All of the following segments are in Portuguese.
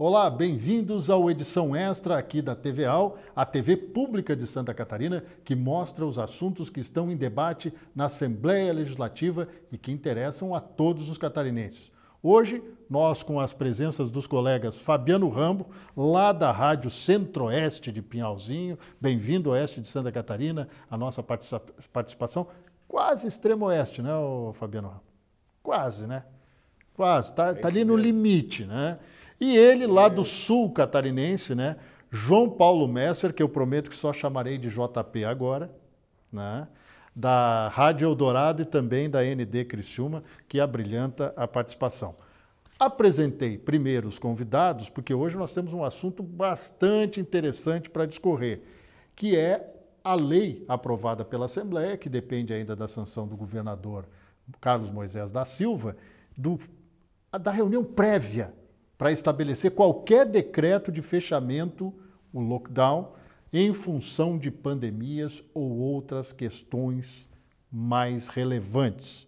Olá, bem-vindos ao edição extra aqui da TVAL, a TV pública de Santa Catarina, que mostra os assuntos que estão em debate na Assembleia Legislativa e que interessam a todos os catarinenses. Hoje, nós, com as presenças dos colegas Fabiano Rambo, lá da Rádio Centro-Oeste de Pinhalzinho, bem-vindo Oeste de Santa Catarina, a nossa participação quase extremo-oeste, né, Fabiano Rambo? Quase, né? Quase, está tá, é tá ali no limite, né? E ele lá do sul catarinense, né? João Paulo Messer, que eu prometo que só chamarei de JP agora, né? da Rádio Eldorado e também da ND Criciúma, que é abrilhanta a participação. Apresentei primeiro os convidados, porque hoje nós temos um assunto bastante interessante para discorrer, que é a lei aprovada pela Assembleia, que depende ainda da sanção do governador Carlos Moisés da Silva, do, da reunião prévia para estabelecer qualquer decreto de fechamento, o lockdown, em função de pandemias ou outras questões mais relevantes.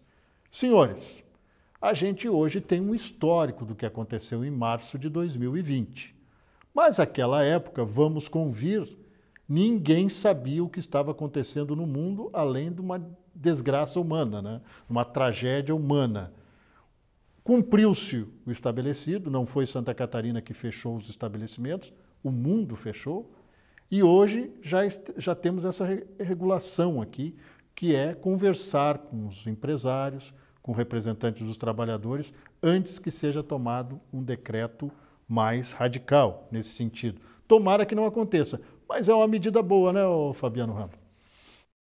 Senhores, a gente hoje tem um histórico do que aconteceu em março de 2020. Mas aquela época, vamos convir, ninguém sabia o que estava acontecendo no mundo além de uma desgraça humana, né? uma tragédia humana. Cumpriu-se o estabelecido, não foi Santa Catarina que fechou os estabelecimentos, o mundo fechou, e hoje já, já temos essa re regulação aqui, que é conversar com os empresários, com representantes dos trabalhadores, antes que seja tomado um decreto mais radical nesse sentido. Tomara que não aconteça, mas é uma medida boa, né, Fabiano Ramos?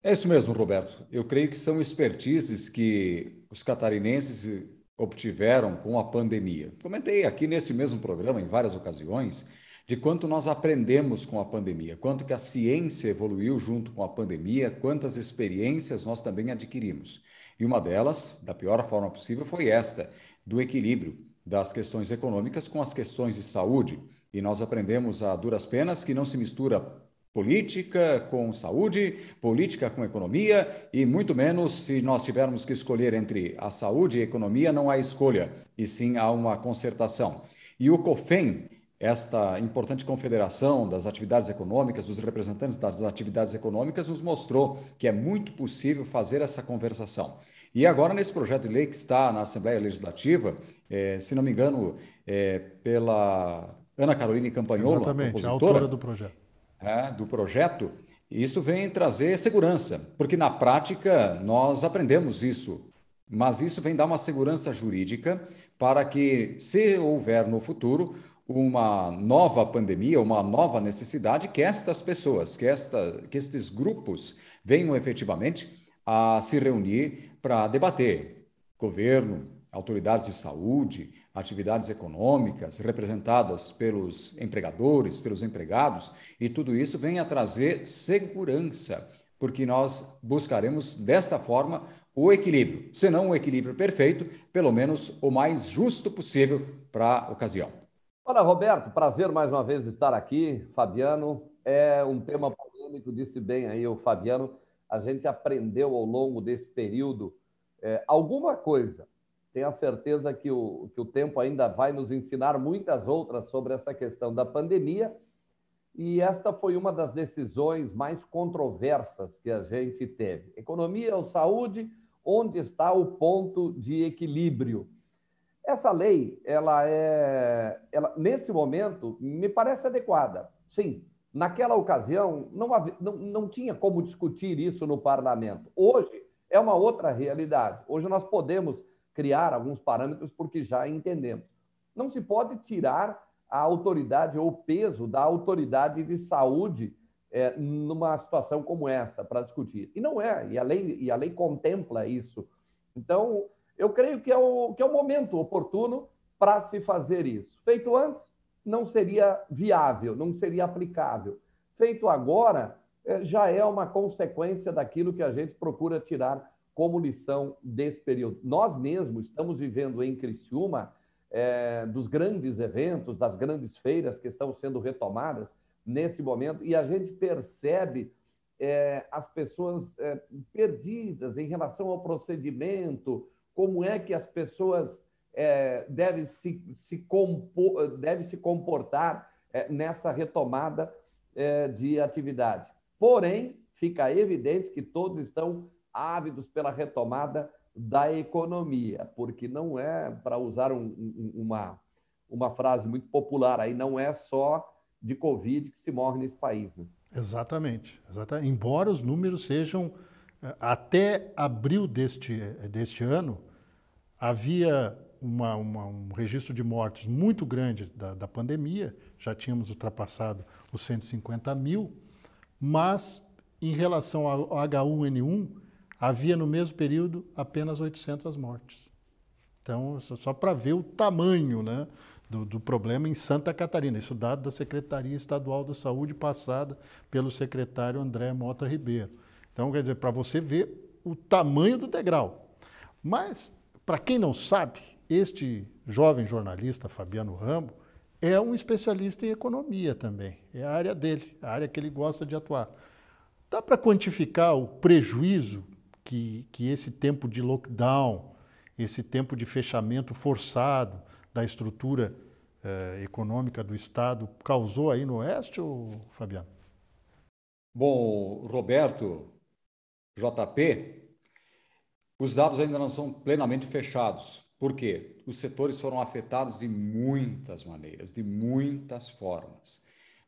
É isso mesmo, Roberto. Eu creio que são expertises que os catarinenses obtiveram com a pandemia. Comentei aqui nesse mesmo programa em várias ocasiões de quanto nós aprendemos com a pandemia, quanto que a ciência evoluiu junto com a pandemia, quantas experiências nós também adquirimos. E uma delas, da pior forma possível, foi esta, do equilíbrio das questões econômicas com as questões de saúde. E nós aprendemos a duras penas que não se mistura política com saúde, política com economia, e muito menos se nós tivermos que escolher entre a saúde e a economia, não há escolha, e sim há uma concertação. E o COFEM, esta importante confederação das atividades econômicas, dos representantes das atividades econômicas, nos mostrou que é muito possível fazer essa conversação. E agora, nesse projeto de lei que está na Assembleia Legislativa, é, se não me engano, é pela Ana Carolina Campanhola, Exatamente, a autora do projeto é, do projeto, isso vem trazer segurança, porque na prática nós aprendemos isso, mas isso vem dar uma segurança jurídica para que, se houver no futuro uma nova pandemia, uma nova necessidade, que estas pessoas, que, esta, que estes grupos venham efetivamente a se reunir para debater governo, autoridades de saúde, atividades econômicas representadas pelos empregadores, pelos empregados, e tudo isso vem a trazer segurança, porque nós buscaremos desta forma o equilíbrio, se não o equilíbrio perfeito, pelo menos o mais justo possível para a ocasião. Olha, Roberto, prazer mais uma vez estar aqui. Fabiano, é um tema polêmico, disse bem aí o Fabiano. A gente aprendeu ao longo desse período é, alguma coisa tenho a certeza que o, que o tempo ainda vai nos ensinar muitas outras sobre essa questão da pandemia. E esta foi uma das decisões mais controversas que a gente teve. Economia ou saúde, onde está o ponto de equilíbrio? Essa lei, ela é, ela, nesse momento, me parece adequada. Sim, naquela ocasião, não, havia, não, não tinha como discutir isso no parlamento. Hoje é uma outra realidade. Hoje nós podemos criar alguns parâmetros porque já entendemos. Não se pode tirar a autoridade ou o peso da autoridade de saúde é, numa situação como essa para discutir. E não é, e a, lei, e a lei contempla isso. Então, eu creio que é o, que é o momento oportuno para se fazer isso. Feito antes, não seria viável, não seria aplicável. Feito agora, é, já é uma consequência daquilo que a gente procura tirar como lição desse período. Nós mesmos estamos vivendo em Criciúma é, dos grandes eventos, das grandes feiras que estão sendo retomadas nesse momento, e a gente percebe é, as pessoas é, perdidas em relação ao procedimento, como é que as pessoas é, devem, se, se compor, devem se comportar é, nessa retomada é, de atividade. Porém, fica evidente que todos estão ávidos pela retomada da economia, porque não é, para usar um, um, uma, uma frase muito popular aí, não é só de Covid que se morre nesse país. Né? Exatamente, exatamente. Embora os números sejam. Eh, até abril deste, eh, deste ano, havia uma, uma, um registro de mortes muito grande da, da pandemia, já tínhamos ultrapassado os 150 mil, mas em relação ao H1N1, Havia no mesmo período apenas 800 mortes. Então, só para ver o tamanho né, do, do, problema em Santa Catarina. Isso dado da Secretaria Estadual da Saúde, passada pelo secretário André Mota Ribeiro. Então, quer dizer, para você ver o tamanho do degrau. Mas, para quem não sabe, este jovem jornalista, Fabiano Rambo, é um especialista em economia também. É a área dele, a área que ele gosta de atuar. Dá para quantificar o prejuízo que, que esse tempo de lockdown, esse tempo de fechamento forçado da estrutura eh, econômica do Estado causou aí no Oeste, ou, Fabiano? Bom, Roberto, JP, os dados ainda não são plenamente fechados. Por quê? Os setores foram afetados de muitas maneiras, de muitas formas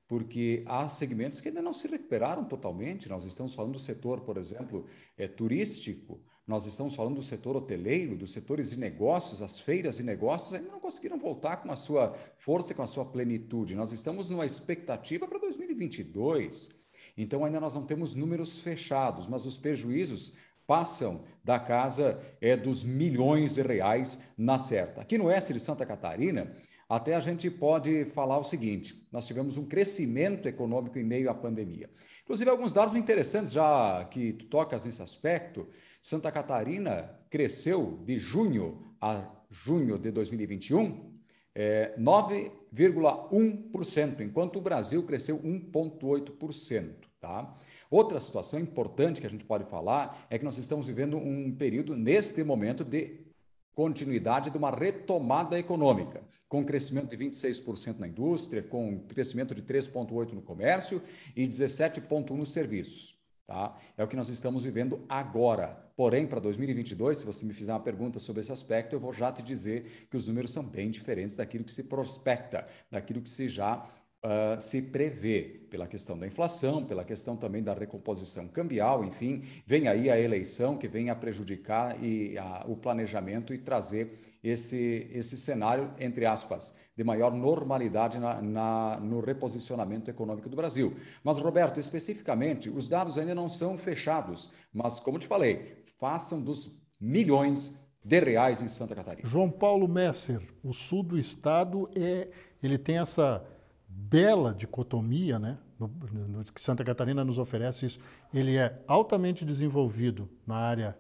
porque há segmentos que ainda não se recuperaram totalmente. Nós estamos falando do setor, por exemplo, é, turístico, nós estamos falando do setor hoteleiro, dos setores de negócios, as feiras de negócios ainda não conseguiram voltar com a sua força, com a sua plenitude. Nós estamos numa expectativa para 2022. Então, ainda nós não temos números fechados, mas os prejuízos passam da casa é, dos milhões de reais na certa. Aqui no oeste de Santa Catarina, até a gente pode falar o seguinte: nós tivemos um crescimento econômico em meio à pandemia. Inclusive, alguns dados interessantes, já que tu tocas nesse aspecto. Santa Catarina cresceu de junho a junho de 2021 é, 9,1%, enquanto o Brasil cresceu 1,8%. Tá? Outra situação importante que a gente pode falar é que nós estamos vivendo um período, neste momento, de continuidade de uma retomada econômica com crescimento de 26% na indústria, com crescimento de 3,8% no comércio e 17,1% nos serviços. Tá? É o que nós estamos vivendo agora. Porém, para 2022, se você me fizer uma pergunta sobre esse aspecto, eu vou já te dizer que os números são bem diferentes daquilo que se prospecta, daquilo que se já Uh, se prevê pela questão da inflação, pela questão também da recomposição cambial, enfim, vem aí a eleição que vem a prejudicar e a, o planejamento e trazer esse, esse cenário, entre aspas, de maior normalidade na, na, no reposicionamento econômico do Brasil. Mas, Roberto, especificamente, os dados ainda não são fechados, mas, como te falei, façam dos milhões de reais em Santa Catarina. João Paulo Messer, o sul do estado é, ele tem essa bela dicotomia, né? No, no, que Santa Catarina nos oferece isso. Ele é altamente desenvolvido na área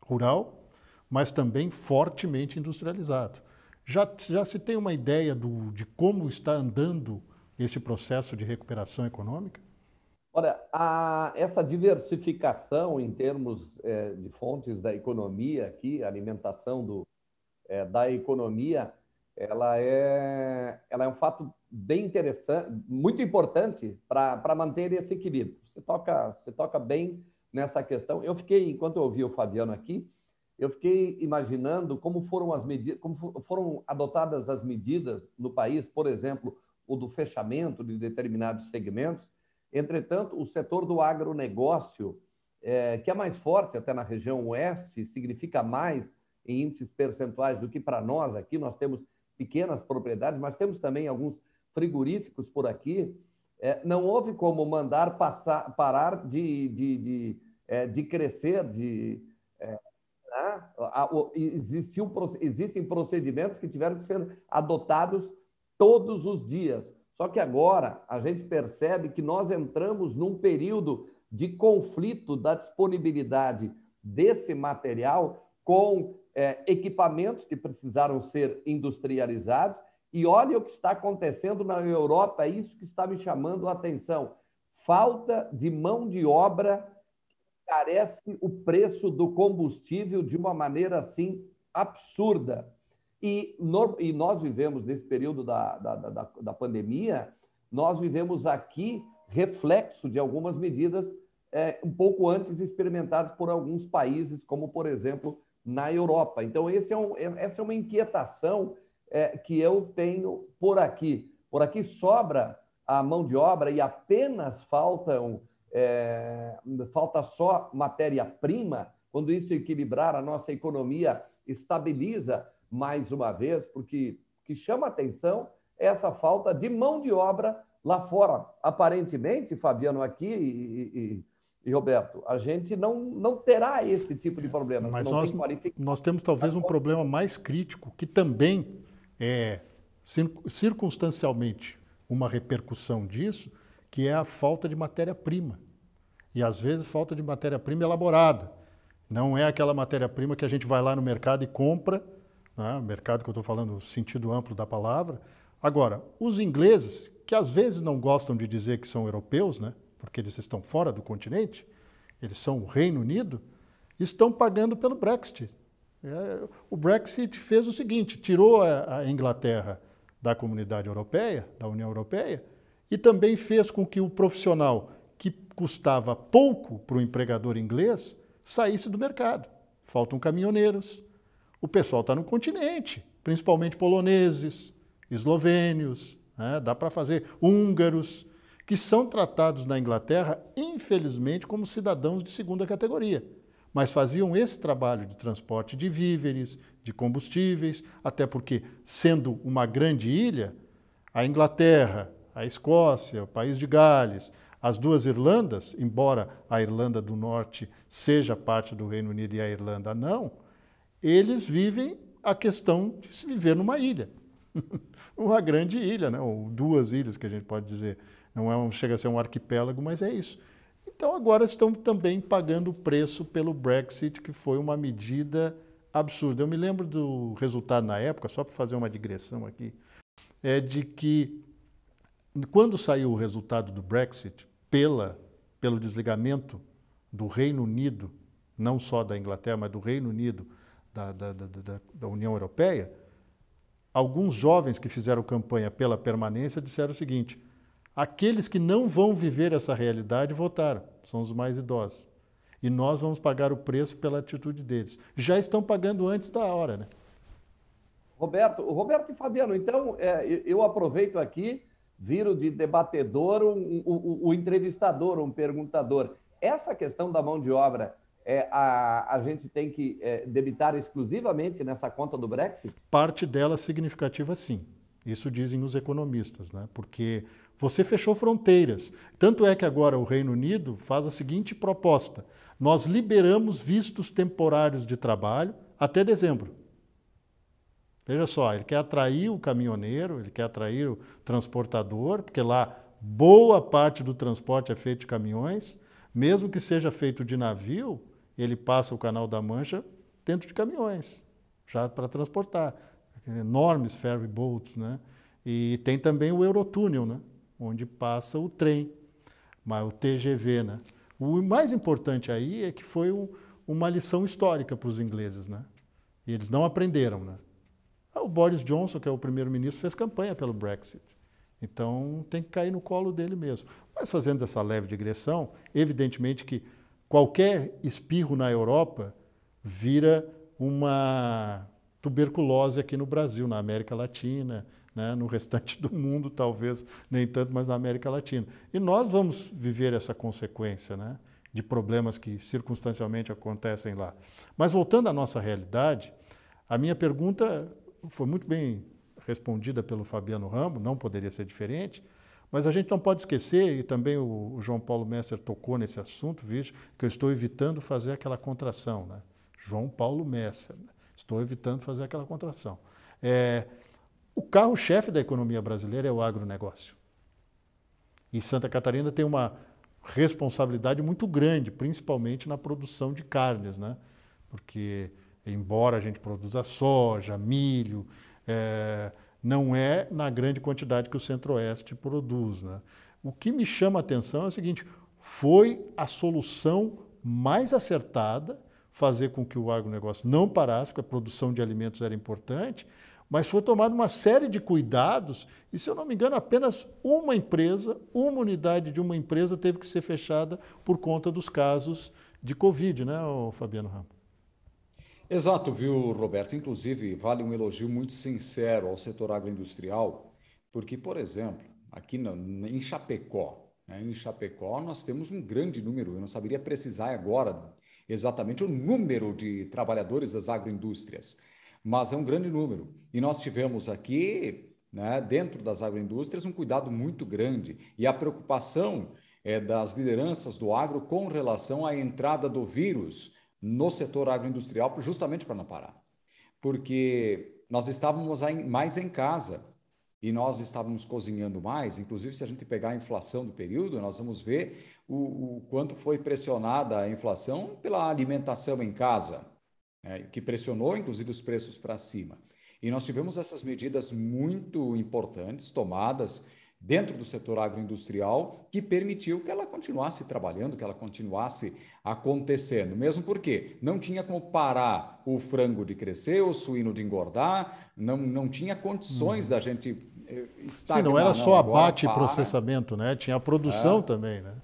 rural mas também fortemente industrializado. Já, já se tem uma ideia do, de como está andando esse processo de recuperação econômica? Olha, a, essa diversificação em termos é, de fontes da economia aqui, alimentação do, é, da economia, ela é, ela é um fato bem interessante, muito importante para manter esse equilíbrio. Você toca, você toca bem nessa questão. Eu fiquei, enquanto eu ouvi o Fabiano aqui, eu fiquei imaginando como foram as medidas, como foram adotadas as medidas no país, por exemplo, o do fechamento de determinados segmentos. Entretanto, o setor do agronegócio, é, que é mais forte até na região oeste, significa mais em índices percentuais do que para nós aqui. Nós temos pequenas propriedades, mas temos também alguns frigoríficos por aqui. É, não houve como mandar passar, parar de, de, de, é, de crescer, de é, Existiu, existem procedimentos que tiveram que ser adotados todos os dias. Só que agora a gente percebe que nós entramos num período de conflito da disponibilidade desse material com é, equipamentos que precisaram ser industrializados. E olha o que está acontecendo na Europa, é isso que está me chamando a atenção. Falta de mão de obra encarece o preço do combustível de uma maneira assim absurda. E, no, e nós vivemos, nesse período da, da, da, da, pandemia, nós vivemos aqui reflexo de algumas medidas é, um pouco antes experimentadas por alguns países, como, por exemplo, na Europa. Então, é um, essa é uma inquietação é, que eu tenho por aqui. Por aqui sobra a mão de obra e apenas faltam é, falta só matéria-prima. Quando isso equilibrar, a nossa economia estabiliza mais uma vez, porque o que chama atenção é essa falta de mão de obra lá fora. Aparentemente, Fabiano aqui e, e, e Roberto, a gente não, não terá esse tipo de problema. Mas nós, nós temos talvez um problema mais crítico, que também é circunstancialmente uma repercussão disso, que é a falta de matéria-prima. E às vezes falta de matéria-prima elaborada. Não é aquela matéria-prima que a gente vai lá no mercado e compra, né? mercado que eu estou falando no sentido amplo da palavra. Agora, os ingleses, que às vezes não gostam de dizer que são europeus, né? porque eles estão fora do continente, eles são o Reino Unido, estão pagando pelo Brexit. É, o Brexit fez o seguinte: tirou a Inglaterra da comunidade europeia, da União Europeia, e também fez com que o profissional que custava pouco para o empregador inglês saísse do mercado. Faltam caminhoneiros. O pessoal está no continente, principalmente poloneses, eslovênios, né? dá para fazer húngaros, que são tratados na Inglaterra, infelizmente, como cidadãos de segunda categoria. Mas faziam esse trabalho de transporte de víveres, de combustíveis, até porque, sendo uma grande ilha, a Inglaterra, a Escócia, o país de Gales, as duas Irlandas, embora a Irlanda do Norte seja parte do Reino Unido e a Irlanda não, eles vivem a questão de se viver numa ilha. uma grande ilha, né? ou duas ilhas que a gente pode dizer. Não é um, chega a ser um arquipélago, mas é isso. Então agora estão também pagando o preço pelo Brexit, que foi uma medida absurda. Eu me lembro do resultado na época, só para fazer uma digressão aqui, é de que quando saiu o resultado do Brexit, pela, pelo desligamento do Reino Unido, não só da Inglaterra, mas do Reino Unido, da, da, da, da União Europeia, alguns jovens que fizeram campanha pela permanência disseram o seguinte: aqueles que não vão viver essa realidade votaram, são os mais idosos. E nós vamos pagar o preço pela atitude deles. Já estão pagando antes da hora, né? Roberto, Roberto e Fabiano, então é, eu aproveito aqui viro de debatedor um, o, entrevistador, um perguntador. Essa questão da mão de obra, é, a, a gente tem que é, debitar exclusivamente nessa conta do Brexit? Parte dela significativa, sim. Isso dizem os economistas, né? porque você fechou fronteiras. Tanto é que agora o Reino Unido faz a seguinte proposta: nós liberamos vistos temporários de trabalho até dezembro. Veja só, ele quer atrair o caminhoneiro, ele quer atrair o transportador, porque lá boa parte do transporte é feito de caminhões, mesmo que seja feito de navio, ele passa o Canal da Mancha dentro de caminhões, já para transportar. Enormes ferry boats, né? E tem também o Eurotúnel, né? Onde passa o trem, mas o TGV, né? O mais importante aí é que foi um, uma lição histórica para os ingleses, né? E eles não aprenderam, né? Ah, o Boris Johnson, que é o primeiro-ministro, fez campanha pelo Brexit. Então tem que cair no colo dele mesmo. Mas fazendo essa leve digressão, evidentemente que qualquer espirro na Europa vira uma tuberculose aqui no Brasil, na América Latina, né? no restante do mundo, talvez nem tanto, mas na América Latina. E nós vamos viver essa consequência né? de problemas que circunstancialmente acontecem lá. Mas voltando à nossa realidade, a minha pergunta foi muito bem respondida pelo Fabiano Rambo, não poderia ser diferente, mas a gente não pode esquecer, e também o, o João Paulo Mestre tocou nesse assunto, visto que eu estou evitando fazer aquela contração, né? João Paulo Messer, né? estou evitando fazer aquela contração. É, o carro-chefe da economia brasileira é o agronegócio. E Santa Catarina tem uma responsabilidade muito grande, principalmente na produção de carnes, né? Porque Embora a gente produza soja, milho, é, não é na grande quantidade que o Centro-Oeste produz. Né? O que me chama a atenção é o seguinte: foi a solução mais acertada fazer com que o agronegócio não parasse, porque a produção de alimentos era importante, mas foi tomada uma série de cuidados, e se eu não me engano, apenas uma empresa, uma unidade de uma empresa teve que ser fechada por conta dos casos de Covid, né, Fabiano Ramos? Exato, viu, Roberto? Inclusive, vale um elogio muito sincero ao setor agroindustrial, porque, por exemplo, aqui em Chapecó, né, em Chapecó nós temos um grande número, eu não saberia precisar agora exatamente o número de trabalhadores das agroindústrias, mas é um grande número. E nós tivemos aqui, né, dentro das agroindústrias, um cuidado muito grande e a preocupação é, das lideranças do agro com relação à entrada do vírus no setor agroindustrial, justamente para não parar. Porque nós estávamos mais em casa e nós estávamos cozinhando mais, inclusive se a gente pegar a inflação do período, nós vamos ver o, o quanto foi pressionada a inflação pela alimentação em casa, né? que pressionou inclusive os preços para cima. E nós tivemos essas medidas muito importantes tomadas dentro do setor agroindustrial que permitiu que ela continuasse trabalhando, que ela continuasse acontecendo, mesmo porque não tinha como parar o frango de crescer, o suíno de engordar, não, não tinha condições hum. da gente estar. Eh, Sim, não era só abate e processamento, né? Tinha a produção é. também, né?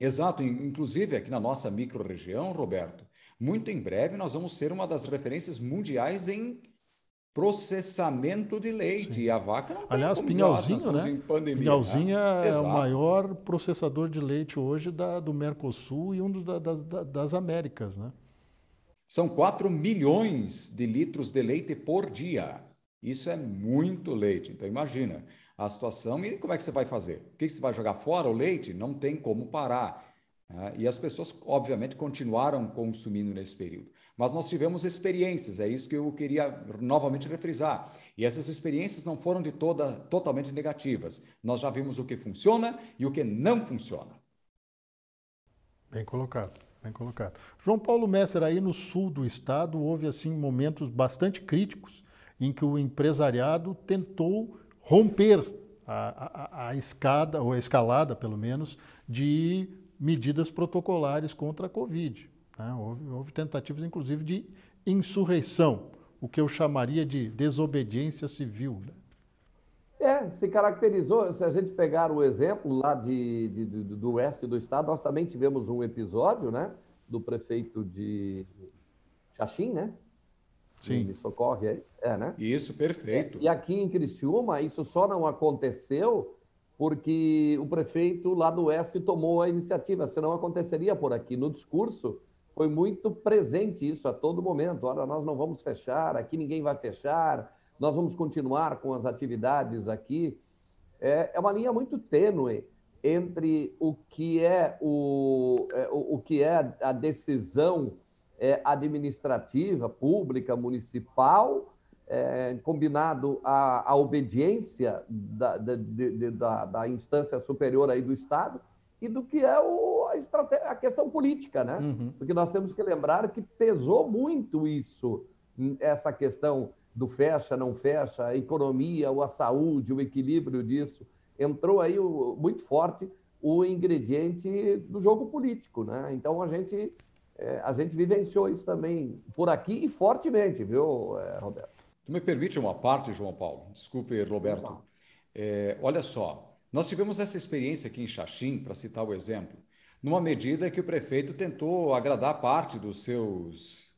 Exato, inclusive aqui na nossa micro-região, Roberto, muito em breve nós vamos ser uma das referências mundiais em processamento de leite. Sim. E a vaca não Aliás, Pinhalzinho, né? Pandemia, Pinhalzinho né? é Exato. o maior processador de leite hoje da, do Mercosul e um dos da, das, das Américas, né? São 4 milhões de litros de leite por dia. Isso é muito leite. Então, imagina a situação e como é que você vai fazer? O que você vai jogar fora o leite? Não tem como parar. Né? E as pessoas, obviamente, continuaram consumindo nesse período. Mas nós tivemos experiências, é isso que eu queria novamente refrisar. E essas experiências não foram de toda totalmente negativas. Nós já vimos o que funciona e o que não funciona. Bem colocado, bem colocado. João Paulo Messer, aí no sul do estado, houve assim momentos bastante críticos em que o empresariado tentou romper a, a, a escada, ou a escalada, pelo menos, de medidas protocolares contra a Covid. Né? Houve, houve tentativas, inclusive, de insurreição, o que eu chamaria de desobediência civil. Né? É, se caracterizou. Se a gente pegar o exemplo lá de, de, de, do oeste do estado, nós também tivemos um episódio, né? Do prefeito de Xaxim, né? Sim. Me socorre aí. É, né? Isso, perfeito. E, é, e aqui em Criciúma, isso só não aconteceu porque o prefeito lá do Oeste tomou a iniciativa, senão aconteceria por aqui. No discurso foi muito presente isso a todo momento. Olha, nós não vamos fechar, aqui ninguém vai fechar, nós vamos continuar com as atividades aqui. É, é uma linha muito tênue entre o que é, o, é, o, que é a decisão é, administrativa, pública, municipal, é, combinado a, a obediência da, da, de, da, da, instância superior aí do Estado e do que é o, a, a, questão política, né? Uhum. Porque nós temos que lembrar que pesou muito isso, hum, essa questão do fecha, não fecha, a economia, a saúde, o equilíbrio disso. Entrou aí o, muito forte o ingrediente do jogo político, né? Então a gente, é, a gente vivenciou isso também por aqui e fortemente, viu, é, Roberto? Tu me permite uma parte, João Paulo? Desculpe, Roberto. É, olha só, nós tivemos essa experiência aqui em Xaxim, para citar o exemplo, numa medida que o prefeito tentou agradar parte dos seus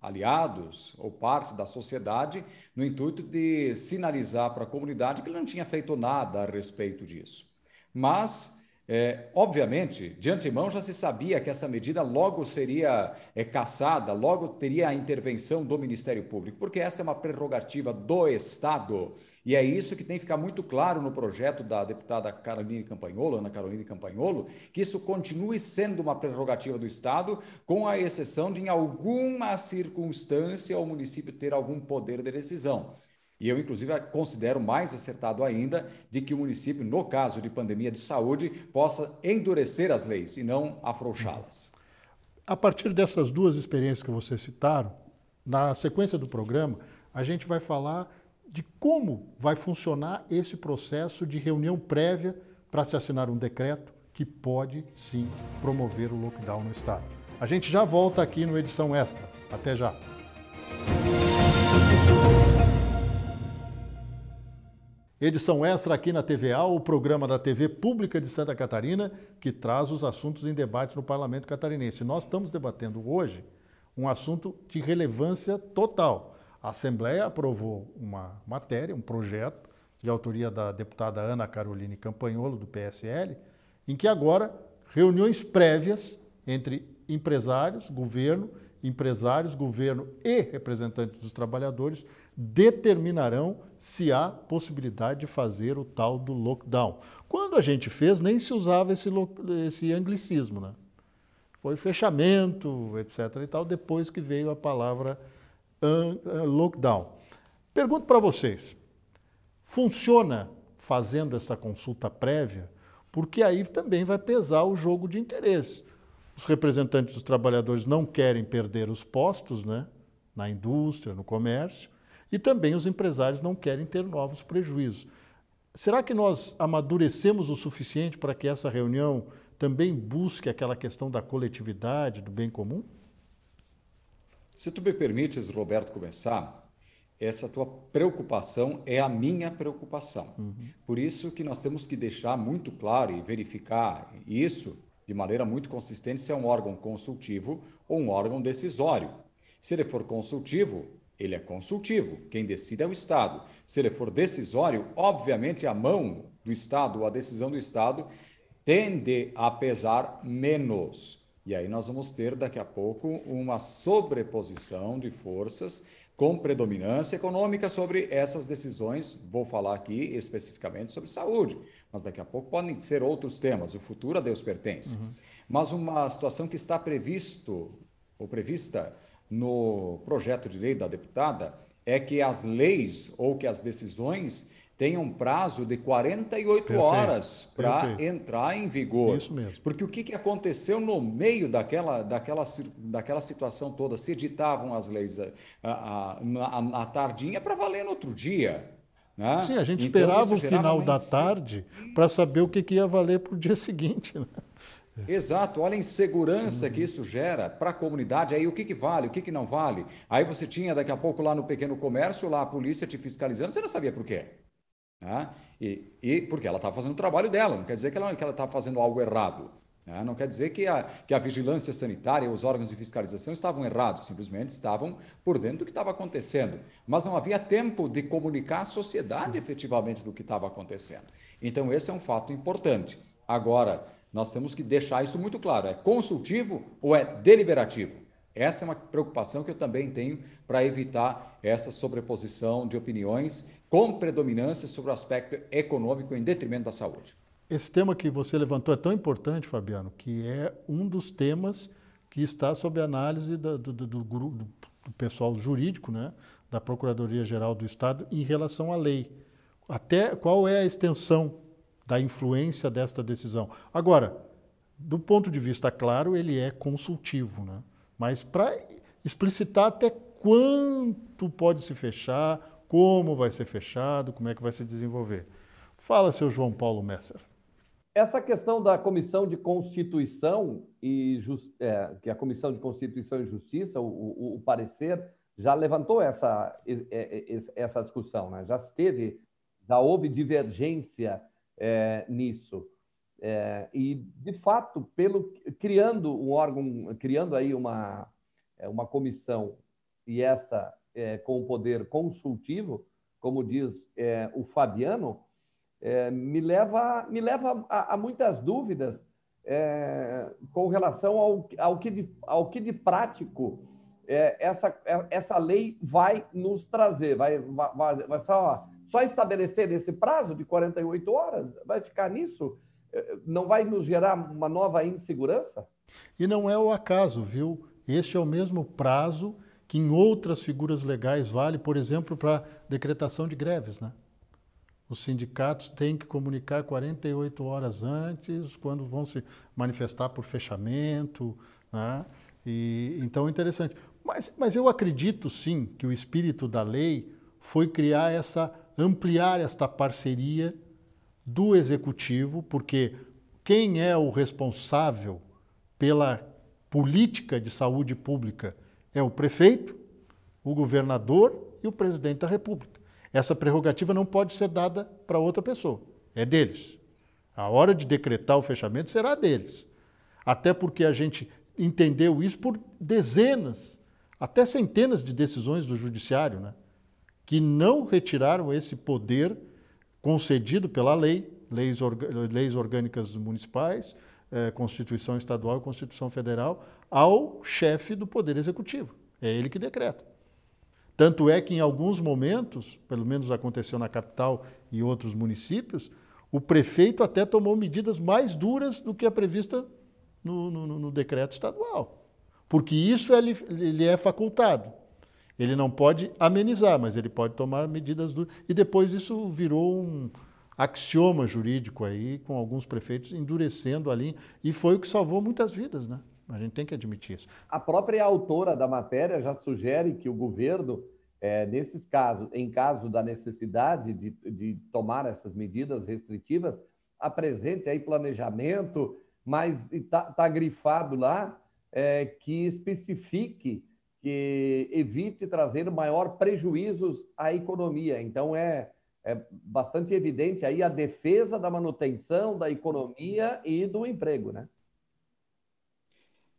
aliados ou parte da sociedade no intuito de sinalizar para a comunidade que ele não tinha feito nada a respeito disso. Mas é, obviamente, de antemão já se sabia que essa medida logo seria é, cassada, logo teria a intervenção do Ministério Público, porque essa é uma prerrogativa do Estado. E é isso que tem que ficar muito claro no projeto da deputada Caroline Campanholo, Ana Caroline Campanholo, que isso continue sendo uma prerrogativa do Estado, com a exceção de, em alguma circunstância, o município ter algum poder de decisão. E eu, inclusive, considero mais acertado ainda de que o município, no caso de pandemia de saúde, possa endurecer as leis e não afrouxá-las. A partir dessas duas experiências que vocês citaram, na sequência do programa, a gente vai falar de como vai funcionar esse processo de reunião prévia para se assinar um decreto que pode sim promover o lockdown no estado. A gente já volta aqui no edição extra. Até já. Edição extra aqui na TVA, o programa da TV Pública de Santa Catarina, que traz os assuntos em debate no parlamento catarinense. Nós estamos debatendo hoje um assunto de relevância total. A Assembleia aprovou uma matéria, um projeto, de autoria da deputada Ana Caroline Campanholo, do PSL, em que agora reuniões prévias entre empresários, governo empresários, governo e representantes dos trabalhadores determinarão se há possibilidade de fazer o tal do lockdown. Quando a gente fez, nem se usava esse, esse anglicismo, né? Foi fechamento, etc. e tal, depois que veio a palavra eh, lockdown. Pergunto para vocês: funciona fazendo essa consulta prévia? Porque aí também vai pesar o jogo de interesses. Os representantes dos trabalhadores não querem perder os postos né, na indústria, no comércio, e também os empresários não querem ter novos prejuízos. Será que nós amadurecemos o suficiente para que essa reunião também busque aquela questão da coletividade, do bem comum? Se tu me permites, Roberto, começar, essa tua preocupação é a minha preocupação. Uhum. Por isso que nós temos que deixar muito claro e verificar isso, de maneira muito consistente se é um órgão consultivo ou um órgão decisório. Se ele for consultivo, ele é consultivo, quem decide é o Estado. Se ele for decisório, obviamente a mão do Estado, a decisão do Estado, tende a pesar menos. E aí nós vamos ter daqui a pouco uma sobreposição de forças com predominância econômica sobre essas decisões. Vou falar aqui especificamente sobre saúde, mas daqui a pouco podem ser outros temas. O futuro a Deus pertence. Uhum. Mas uma situação que está previsto ou prevista no projeto de lei da deputada é que as leis ou que as decisões tem um prazo de 48 Perfeito. horas para entrar em vigor. Isso mesmo. Porque o que, que aconteceu no meio daquela, daquela, daquela situação toda? Se editavam as leis eh, na tardinha para valer no outro dia. Né? Sim, a gente então, esperava o final da tarde para saber o que, que ia valer para o dia seguinte. Né? Exato, olha a insegurança uhum. que isso gera para a comunidade. Aí o que, que vale, o que, que não vale? Aí você tinha daqui a pouco lá no pequeno comércio, lá a polícia te fiscalizando, você não sabia por quê. Né? E, e porque ela estava tá fazendo o trabalho dela, não quer dizer que ela estava que ela tá fazendo algo errado. Né? Não quer dizer que a, que a vigilância sanitária, os órgãos de fiscalização estavam errados, simplesmente estavam por dentro do que estava acontecendo. Mas não havia tempo de comunicar à sociedade Sim. efetivamente do que estava acontecendo. Então, esse é um fato importante. Agora, nós temos que deixar isso muito claro: é consultivo ou é deliberativo? Essa é uma preocupação que eu também tenho para evitar essa sobreposição de opiniões com predominância sobre o aspecto econômico em detrimento da saúde. Esse tema que você levantou é tão importante, Fabiano, que é um dos temas que está sob análise do, do, do, do pessoal jurídico, né, da Procuradoria-Geral do Estado, em relação à lei. Até qual é a extensão da influência desta decisão? Agora, do ponto de vista claro, ele é consultivo, né? mas para explicitar até quanto pode se fechar, como vai ser fechado, como é que vai se desenvolver. Fala, seu João Paulo Messer. Essa questão da Comissão de Constituição e Just... é, que a Comissão de Constituição e Justiça, o, o, o parecer, já levantou essa, essa discussão, né? já teve, já houve divergência é, nisso. É, e, de fato, pelo criando um órgão, criando aí uma, é, uma comissão e essa é, com o poder consultivo, como diz é, o Fabiano, é, me leva, me leva a, a muitas dúvidas é, com relação ao, ao, que de, ao que de prático é, essa, é, essa lei vai nos trazer. Vai, vai, vai só, só estabelecer esse prazo de 48 horas? Vai ficar nisso? Não vai nos gerar uma nova insegurança? E não é o acaso, viu? Este é o mesmo prazo que em outras figuras legais vale, por exemplo, para decretação de greves. Né? Os sindicatos têm que comunicar 48 horas antes quando vão se manifestar por fechamento. Né? E, então, interessante. Mas, mas eu acredito sim que o espírito da lei foi criar essa, ampliar esta parceria do executivo, porque quem é o responsável pela política de saúde pública é o prefeito, o governador e o presidente da República. Essa prerrogativa não pode ser dada para outra pessoa, é deles. A hora de decretar o fechamento será deles. Até porque a gente entendeu isso por dezenas, até centenas de decisões do Judiciário, né? que não retiraram esse poder concedido pela lei, leis, orgânicas municipais, é, Constituição Estadual e Constituição Federal, ao chefe do Poder Executivo. É ele que decreta. Tanto é que, em alguns momentos, pelo menos aconteceu na capital e outros municípios, o prefeito até tomou medidas mais duras do que a prevista no, no, no decreto estadual. Porque isso ele, é, ele é facultado. Ele não pode amenizar, mas ele pode tomar medidas duras. E depois isso virou um, axioma jurídico aí, com alguns prefeitos endurecendo a linha, e foi o que salvou muitas vidas, né? A gente tem que admitir isso. A própria autora da matéria já sugere que o governo, é, nesses casos, em caso da necessidade de, de tomar essas medidas restritivas, apresente aí planejamento, mas está tá grifado lá é, que especifique que evite trazer maior prejuízos à economia. Então é é bastante evidente aí a defesa da manutenção da economia e do emprego, né?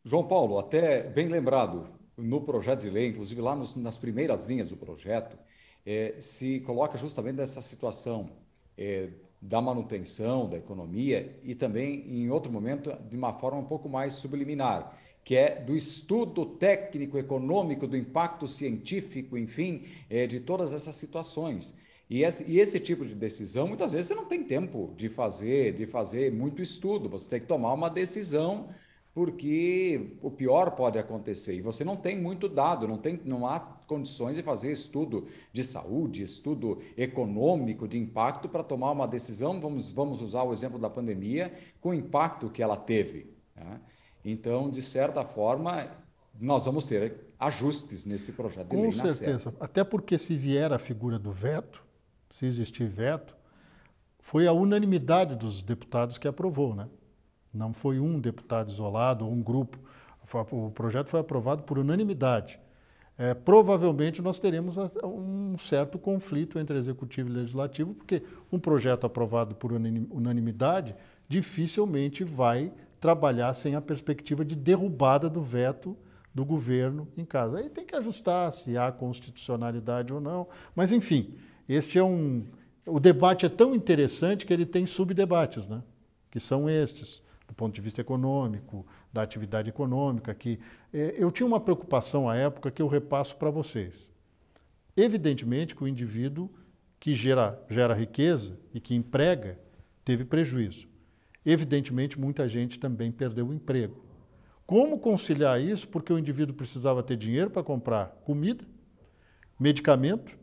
João Paulo, até bem lembrado, no projeto de lei, inclusive lá nos, nas primeiras linhas do projeto, é, se coloca justamente nessa situação é, da manutenção da economia e também, em outro momento, de uma forma um pouco mais subliminar, que é do estudo técnico, econômico, do impacto científico, enfim, é, de todas essas situações. E esse, e esse, tipo de decisão, muitas vezes, você não tem tempo de fazer, de fazer muito estudo. Você tem que tomar uma decisão, porque o pior pode acontecer. E você não tem muito dado, não, tem, não há condições de fazer estudo de saúde, estudo econômico de impacto para tomar uma decisão. Vamos, vamos usar o exemplo da pandemia, com o impacto que ela teve. Né? Então, de certa forma, nós vamos ter ajustes nesse projeto de Com lei. Com certeza. Até porque se vier a figura do veto, se existir veto, foi a unanimidade dos deputados que aprovou, né? Não foi um deputado isolado ou um grupo. O projeto foi aprovado por unanimidade. É, provavelmente nós teremos um certo conflito entre executivo e legislativo, porque um projeto aprovado por unanimidade dificilmente vai trabalhar sem a perspectiva de derrubada do veto do governo em casa. Aí tem que ajustar se há constitucionalidade ou não, mas enfim, este é um. O debate é tão interessante que ele tem subdebates, né? que são estes, do ponto de vista econômico, da atividade econômica. Que, é, eu tinha uma preocupação à época que eu repasso para vocês. Evidentemente que o indivíduo que gera, gera riqueza e que emprega teve prejuízo. Evidentemente, muita gente também perdeu o emprego. Como conciliar isso? Porque o indivíduo precisava ter dinheiro para comprar comida, medicamento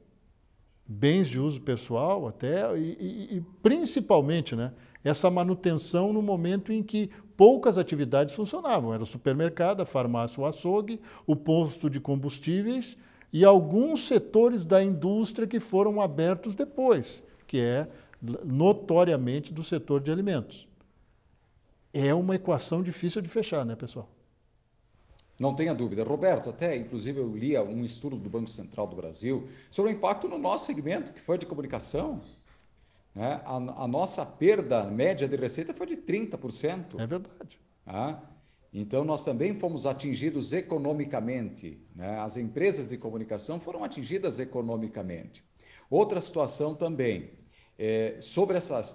bens de uso pessoal até, e, e, e principalmente né, essa manutenção no momento em que poucas atividades funcionavam. Era o supermercado, a farmácia, o açougue, o posto de combustíveis e alguns setores da indústria que foram abertos depois, que é notoriamente do setor de alimentos. É uma equação difícil de fechar, né, pessoal? Não tenha dúvida. Roberto, até inclusive eu li um estudo do Banco Central do Brasil sobre o impacto no nosso segmento, que foi de comunicação. Né? A, a, nossa perda média de receita foi de 30%. É verdade. Né? Então, nós também fomos atingidos economicamente. Né? As empresas de comunicação foram atingidas economicamente. Outra situação também, é, sobre essas,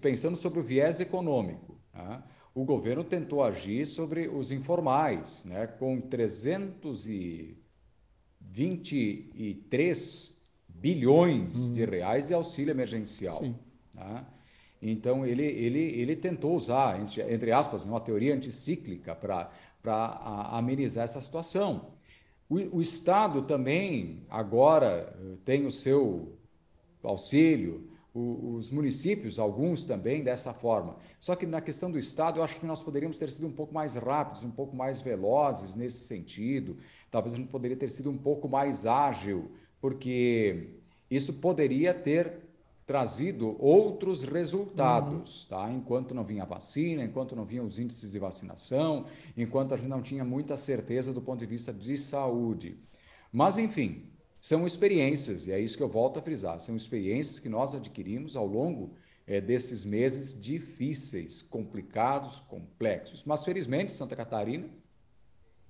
pensando sobre o viés econômico. Né? o governo tentou agir sobre os informais, né, com 323 bilhões de uhum. reais de auxílio emergencial. Sim. Né? Então, ele, ele, ele tentou usar, entre aspas, né, uma teoria anticíclica para amenizar essa situação. O, o Estado também agora eh, tem o seu auxílio, os municípios, alguns também, dessa forma. Só que na questão do Estado, eu acho que nós poderíamos ter sido um pouco mais rápidos, um pouco mais velozes nesse sentido. Talvez a gente poderia ter sido um pouco mais ágil, porque isso poderia ter trazido outros resultados, uhum. tá? Enquanto não vinha a vacina, enquanto não vinham os índices de vacinação, enquanto a gente não tinha muita certeza do ponto de vista de saúde. Mas, enfim, são experiências, e é isso que eu volto a frisar: são experiências que nós adquirimos ao longo é, desses meses difíceis, complicados, complexos. Mas, felizmente, Santa Catarina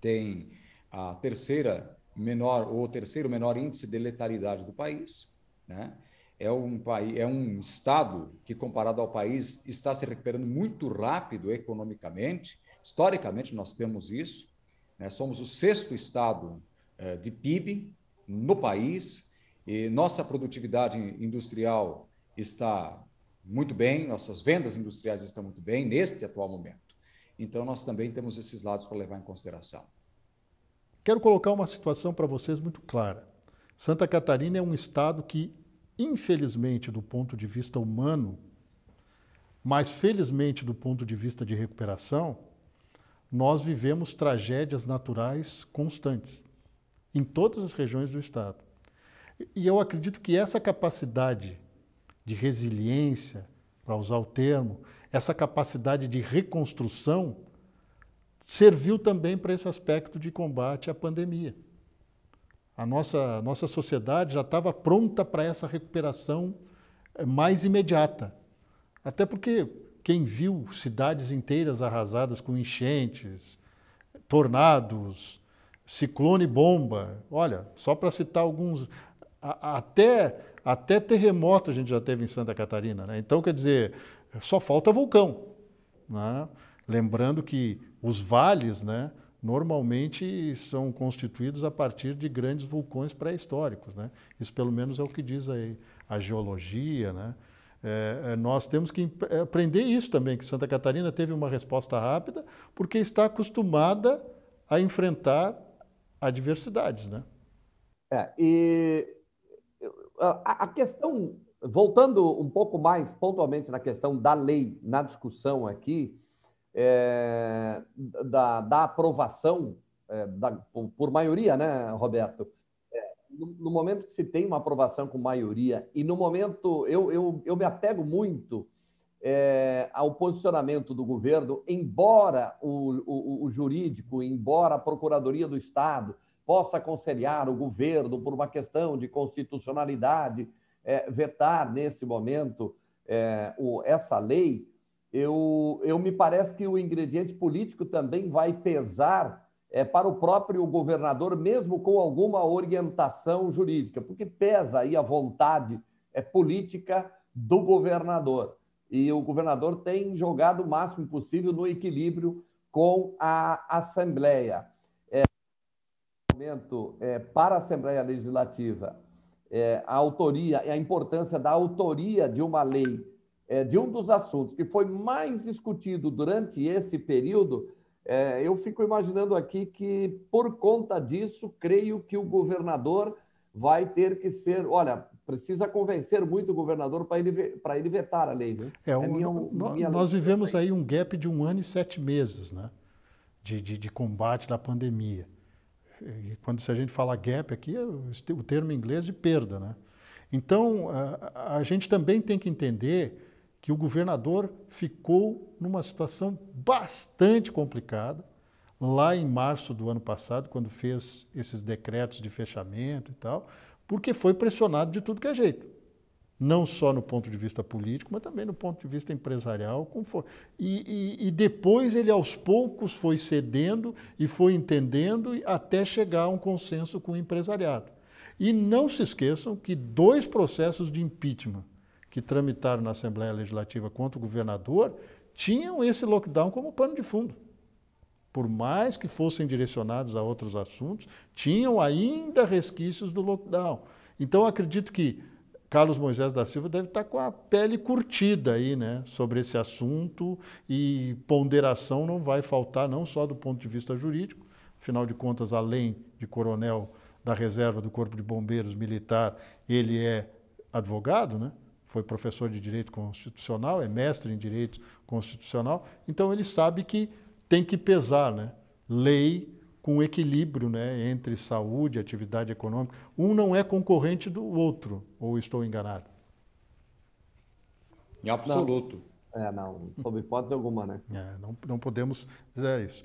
tem a terceira menor ou terceiro menor índice de letalidade do país, né? É um país, é um estado que comparado ao país está se recuperando muito rápido economicamente. Historicamente nós temos isso. Né? Somos o sexto estado eh, de PIB no país. E nossa produtividade industrial está muito bem, nossas vendas industriais estão muito bem neste atual momento. Então, nós também temos esses lados para levar em consideração. Quero colocar uma situação para vocês muito clara. Santa Catarina é um estado que, infelizmente, do ponto de vista humano, mas felizmente do ponto de vista de recuperação, nós vivemos tragédias naturais constantes em todas as regiões do Estado. E eu acredito que essa capacidade de resiliência, para usar o termo, essa capacidade de reconstrução serviu também para esse aspecto de combate à pandemia. A nossa, a nossa sociedade já estava pronta para essa recuperação eh, mais imediata. Até porque quem viu cidades inteiras arrasadas com enchentes, tornados, ciclone bomba. Olha, só para citar alguns. até, até terremoto a gente já teve em Santa Catarina. Né? Então, quer dizer, só falta vulcão. Né? Lembrando que os vales né, normalmente são constituídos a partir de grandes vulcões pré-históricos. Né? Isso, pelo menos, é o que diz aí a geologia. Né? É, é nós temos que é, aprender isso também, que Santa Catarina teve uma resposta rápida, porque está acostumada a enfrentar adversidades, né? É, e a, questão, voltando um pouco mais pontualmente na questão da lei, na discussão aqui, é, da, da, aprovação, é, da, por, maioria, né, Roberto? É, no, no, momento que se tem uma aprovação com maioria, e no momento, eu, eu, eu me apego muito é, ao posicionamento do governo, embora o, o, o, jurídico, embora a Procuradoria do Estado possa aconselhar o governo por uma questão de constitucionalidade, é, vetar nesse momento é, o, essa lei, eu, eu me parece que o ingrediente político também vai pesar para o próprio governador, mesmo com alguma orientação jurídica, porque pesa aí a vontade política do governador e o governador tem jogado o máximo possível no equilíbrio com a Assembleia. É, momento, é, para a Assembleia Legislativa, é, a autoria e a importância da autoria de uma lei, é, de um dos assuntos que foi mais discutido durante esse período, é, eu fico imaginando aqui que, por conta disso, creio que o governador vai ter que ser. Olha, precisa convencer muito o governador para ele, ele vetar a lei. Né? É, é um, é minha, no, minha nós lei. vivemos aí um gap de um ano e sete meses né? de, de, de combate da pandemia. E quando se a gente fala gap aqui, é o termo em inglês de perda. Né? Então, a, a gente também tem que entender que o governador ficou numa situação bastante complicada lá em março do ano passado, quando fez esses decretos de fechamento e tal, porque foi pressionado de tudo que é jeito. Não só no ponto de vista político, mas também no ponto de vista empresarial. Como E, e, e depois ele, aos poucos, foi cedendo e foi entendendo até chegar a um consenso com o empresariado. E não se esqueçam que dois processos de impeachment que tramitaram na Assembleia Legislativa contra o governador tinham esse lockdown como pano de fundo por mais que fossem direcionados a outros assuntos, tinham ainda resquícios do lockdown. Então, acredito que Carlos Moisés da Silva deve estar com a pele curtida aí, né, sobre esse assunto e ponderação não vai faltar, não só do ponto de vista jurídico, afinal de contas, além de coronel da reserva do Corpo de Bombeiros Militar, ele é advogado, né? foi professor de Direito Constitucional, é mestre em Direito Constitucional, então ele sabe que tem que pesar, né? Lei com equilíbrio, né, entre saúde, atividade econômica. Um não é concorrente do outro, ou estou enganado? Em absoluto. Não, é, não, sob hipótese alguma, né? É, não, não podemos dizer isso.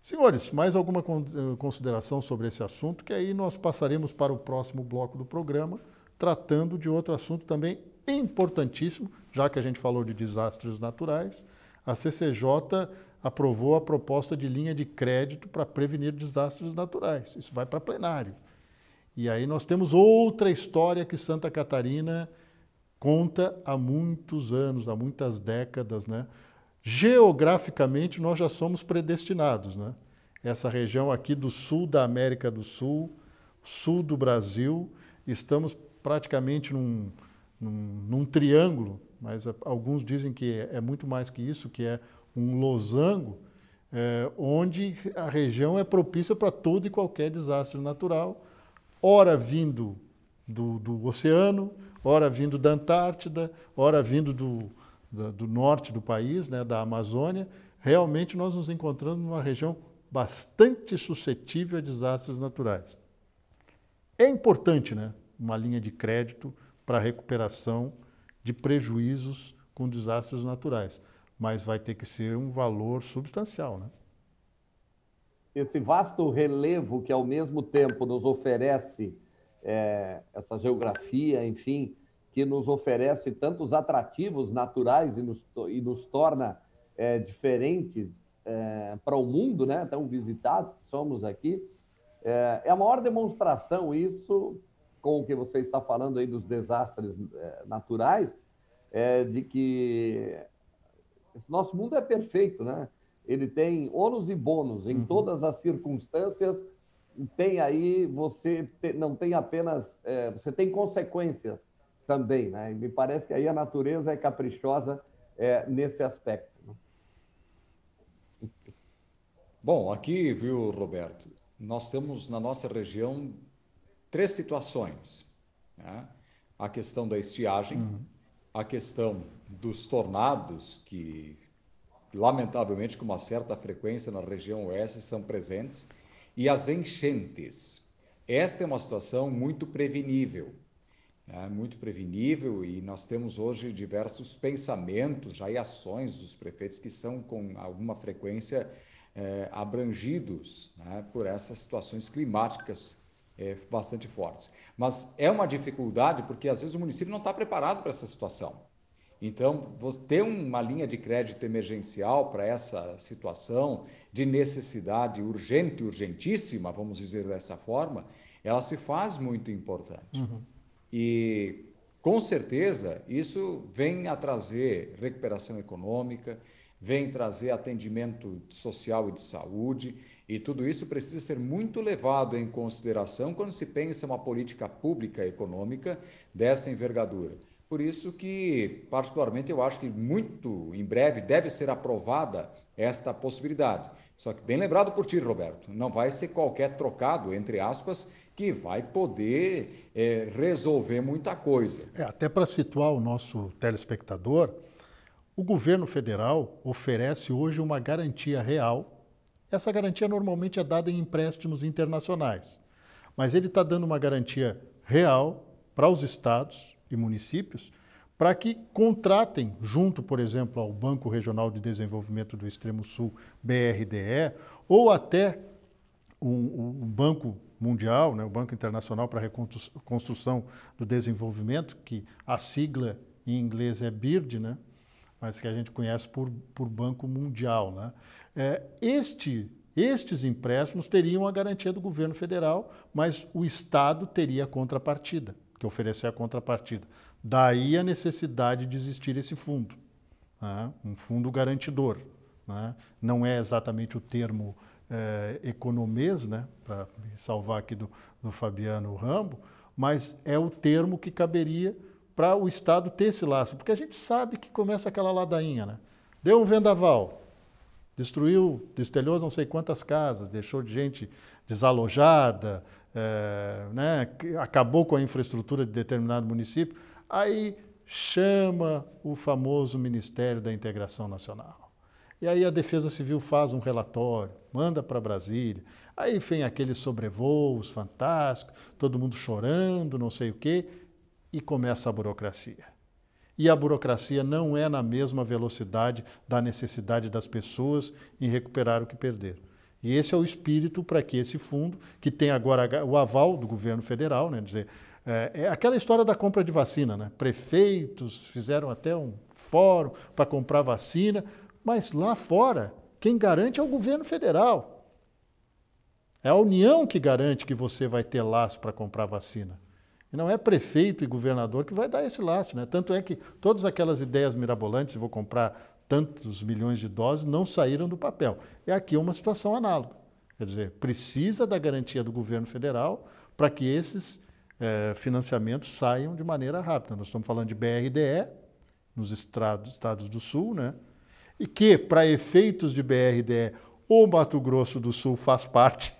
Senhores, mais alguma eh, consideração sobre esse assunto, que aí nós passaremos para o próximo bloco do programa, tratando de outro assunto também importantíssimo, já que a gente falou de desastres naturais. A CCJ aprovou a proposta de linha de crédito para prevenir desastres naturais. Isso vai para plenário. E aí nós temos outra história que Santa Catarina conta há muitos anos, há muitas décadas, né? Geograficamente nós já somos predestinados, né? Essa região aqui do sul da América do Sul, sul do Brasil, estamos praticamente num, num, num triângulo, mas alguns dizem que é, é muito mais que isso, que é um losango, é, onde a região é propícia para todo e qualquer desastre natural, ora vindo do, do oceano, ora vindo da Antártida, ora vindo do, da, do norte do país, né, da Amazônia. Realmente nós nos encontramos numa região bastante suscetível a desastres naturais. É importante né, uma linha de crédito para a recuperação de prejuízos com desastres naturais mas vai ter que ser um valor substancial. Né? Esse vasto relevo que, ao mesmo tempo, nos oferece é, essa geografia, enfim, que nos oferece tantos atrativos naturais e nos, e nos torna é, diferentes é, para o mundo, né? tão visitados que somos aqui. É, é a maior demonstração isso, com o que você está falando aí dos desastres é, naturais, é, de que esse nosso mundo é perfeito, né? Ele tem ônus e bônus em uhum. todas as circunstâncias. Tem aí, você te, não tem apenas, é, você tem consequências também, né? E me parece que aí a natureza é caprichosa é, nesse aspecto. Né? Bom, aqui, viu, Roberto, nós temos na nossa região três situações: né? a questão da estiagem, uhum. a questão dos tornados que, lamentavelmente, com uma certa frequência na região oeste são presentes, e as enchentes. Esta é uma situação muito prevenível, né? muito prevenível, e nós temos hoje diversos pensamentos já e ações dos prefeitos que são, com alguma frequência, eh, abrangidos né? por essas situações climáticas eh, bastante fortes. Mas é uma dificuldade porque, às vezes, o município não está preparado para essa situação. Então, ter uma linha de crédito emergencial para essa situação de necessidade urgente, urgentíssima, vamos dizer dessa forma, ela se faz muito importante. Uhum. E, com certeza, isso vem a trazer recuperação econômica, vem trazer atendimento social e de saúde, e tudo isso precisa ser muito levado em consideração quando se pensa uma política pública econômica dessa envergadura. Por isso que, particularmente, eu acho que muito em breve deve ser aprovada esta possibilidade. Só que bem lembrado por ti, Roberto, não vai ser qualquer trocado, entre aspas, que vai poder é, resolver muita coisa. É, até para situar o nosso telespectador, o governo federal oferece hoje uma garantia real. Essa garantia normalmente é dada em empréstimos internacionais, mas ele está dando uma garantia real para os estados e municípios para que contratem, junto, por exemplo, ao Banco Regional de Desenvolvimento do Extremo Sul, BRDE, ou até o um, um Banco Mundial, né, o Banco Internacional para a Reconstrução do Desenvolvimento, que a sigla em inglês é BIRD, né, mas que a gente conhece por, por Banco Mundial. Né? É, este, estes empréstimos teriam a garantia do governo federal, mas o Estado teria a contrapartida que oferecer a contrapartida. Daí a necessidade de existir esse fundo, né? um fundo garantidor. Né? Não é exatamente o termo é, economês, né? para me salvar aqui do, do Fabiano Rambo, mas é o termo que caberia para o Estado ter esse laço, porque a gente sabe que começa aquela ladainha, né? Deu um vendaval, destruiu, destelhou não sei quantas casas, deixou de gente desalojada, é, né, acabou com a infraestrutura de determinado município, aí chama o famoso Ministério da Integração Nacional. E aí a Defesa Civil faz um relatório, manda para Brasília. Aí vem aqueles sobrevoos fantásticos, todo mundo chorando, não sei o quê, e começa a burocracia. E a burocracia não é na mesma velocidade da necessidade das pessoas em recuperar o que perderam. E esse é o espírito para que esse fundo, que tem agora o aval do governo federal, né, dizer, eh, é, aquela história da compra de vacina, né? Prefeitos fizeram até um fórum para comprar vacina, mas lá fora, quem garante é o governo federal. É a União que garante que você vai ter laço para comprar vacina. E não é prefeito e governador que vai dar esse laço, né? Tanto é que todas aquelas ideias mirabolantes, vou comprar tantos milhões de doses não saíram do papel. E é aqui é uma situação análoga. Quer dizer, precisa da garantia do governo federal para que esses eh, financiamentos saiam de maneira rápida. Nós estamos falando de BRDE, nos estrados, estados do Sul, né? e que, para efeitos de BRDE, o Mato Grosso do Sul faz parte,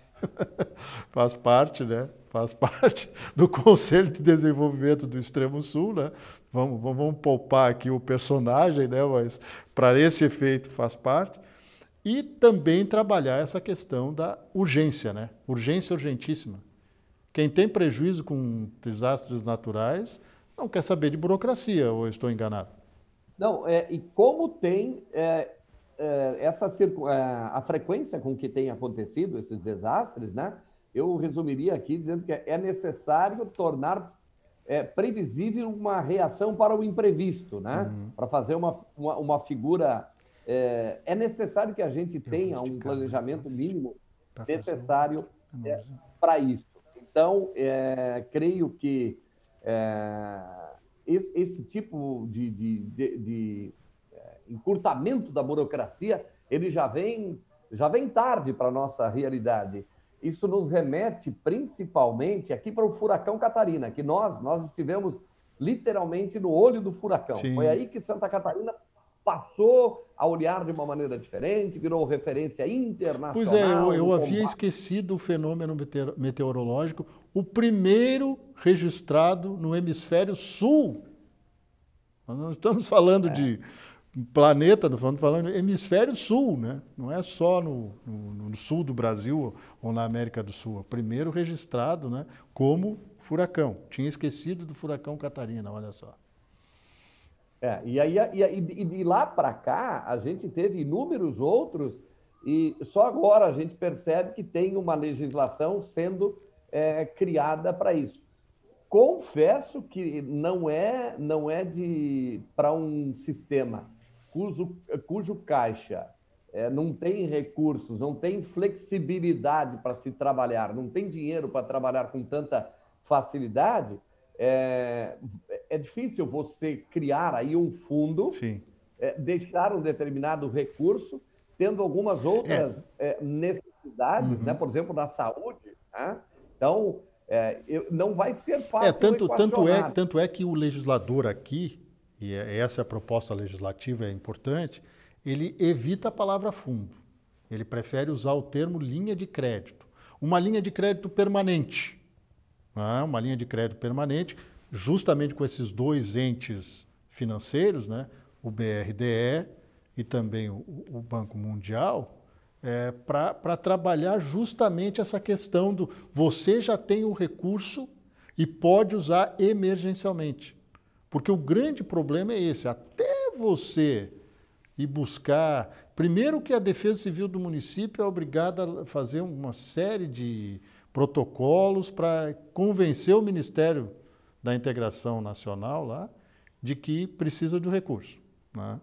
faz parte, né? faz parte do Conselho de Desenvolvimento do Extremo Sul, né? vamos, vamos, vamos poupar aqui o personagem, né? mas para esse efeito faz parte, e também trabalhar essa questão da urgência, né? urgência urgentíssima. Quem tem prejuízo com desastres naturais não quer saber de burocracia, ou estou enganado? Não, é, e como tem é, é, essa é, a frequência com que tem acontecido esses desastres, né? eu resumiria aqui dizendo que é necessário tornar é, previsível uma reação para o imprevisto, né? Uhum. Para fazer uma, uma, uma figura. É, é, necessário que a gente tenha um planejamento né? mínimo necessário é, para isso. Então, é, creio que é, esse, esse, tipo de, de, de, de é, encurtamento da burocracia ele já vem já vem tarde para a nossa realidade isso nos remete principalmente aqui para o furacão Catarina, que nós, nós estivemos literalmente no olho do furacão. Sim. Foi aí que Santa Catarina passou a olhar de uma maneira diferente, virou referência internacional. Pois é, eu, eu havia esquecido o fenômeno meteorológico, o primeiro registrado no hemisfério sul. Nós não estamos falando é. de planeta, estou falando hemisfério sul, né? não é só no, no, no, sul do Brasil ou na América do Sul, é primeiro registrado né, como furacão. Tinha esquecido do furacão Catarina, olha só. É, e, aí, e, e, e de lá para cá, a gente teve inúmeros outros, e só agora a gente percebe que tem uma legislação sendo é, criada para isso confesso que não é não é de para um sistema cujo, cujo caixa é, não tem recursos, não tem flexibilidade para se trabalhar, não tem dinheiro para trabalhar com tanta facilidade, é, é difícil você criar aí um fundo, é, deixar um determinado recurso, tendo algumas outras é. É, necessidades, uhum. né? por exemplo, na saúde. Né? Então, é, não vai ser fácil. É, tanto, tanto, é, tanto é que o legislador aqui e é, essa é a proposta legislativa, é importante, ele evita a palavra fundo. Ele prefere usar o termo linha de crédito. Uma linha de crédito permanente. Né? Uma linha de crédito permanente, justamente com esses dois entes financeiros, né? o BRDE e também o, Banco Mundial, é, para trabalhar justamente essa questão do você já tem o recurso e pode usar emergencialmente. Porque o grande problema é esse. Até você ir buscar. Primeiro, que a Defesa Civil do município é obrigada a fazer uma série de protocolos para convencer o Ministério da Integração Nacional lá de que precisa de um recurso. Né?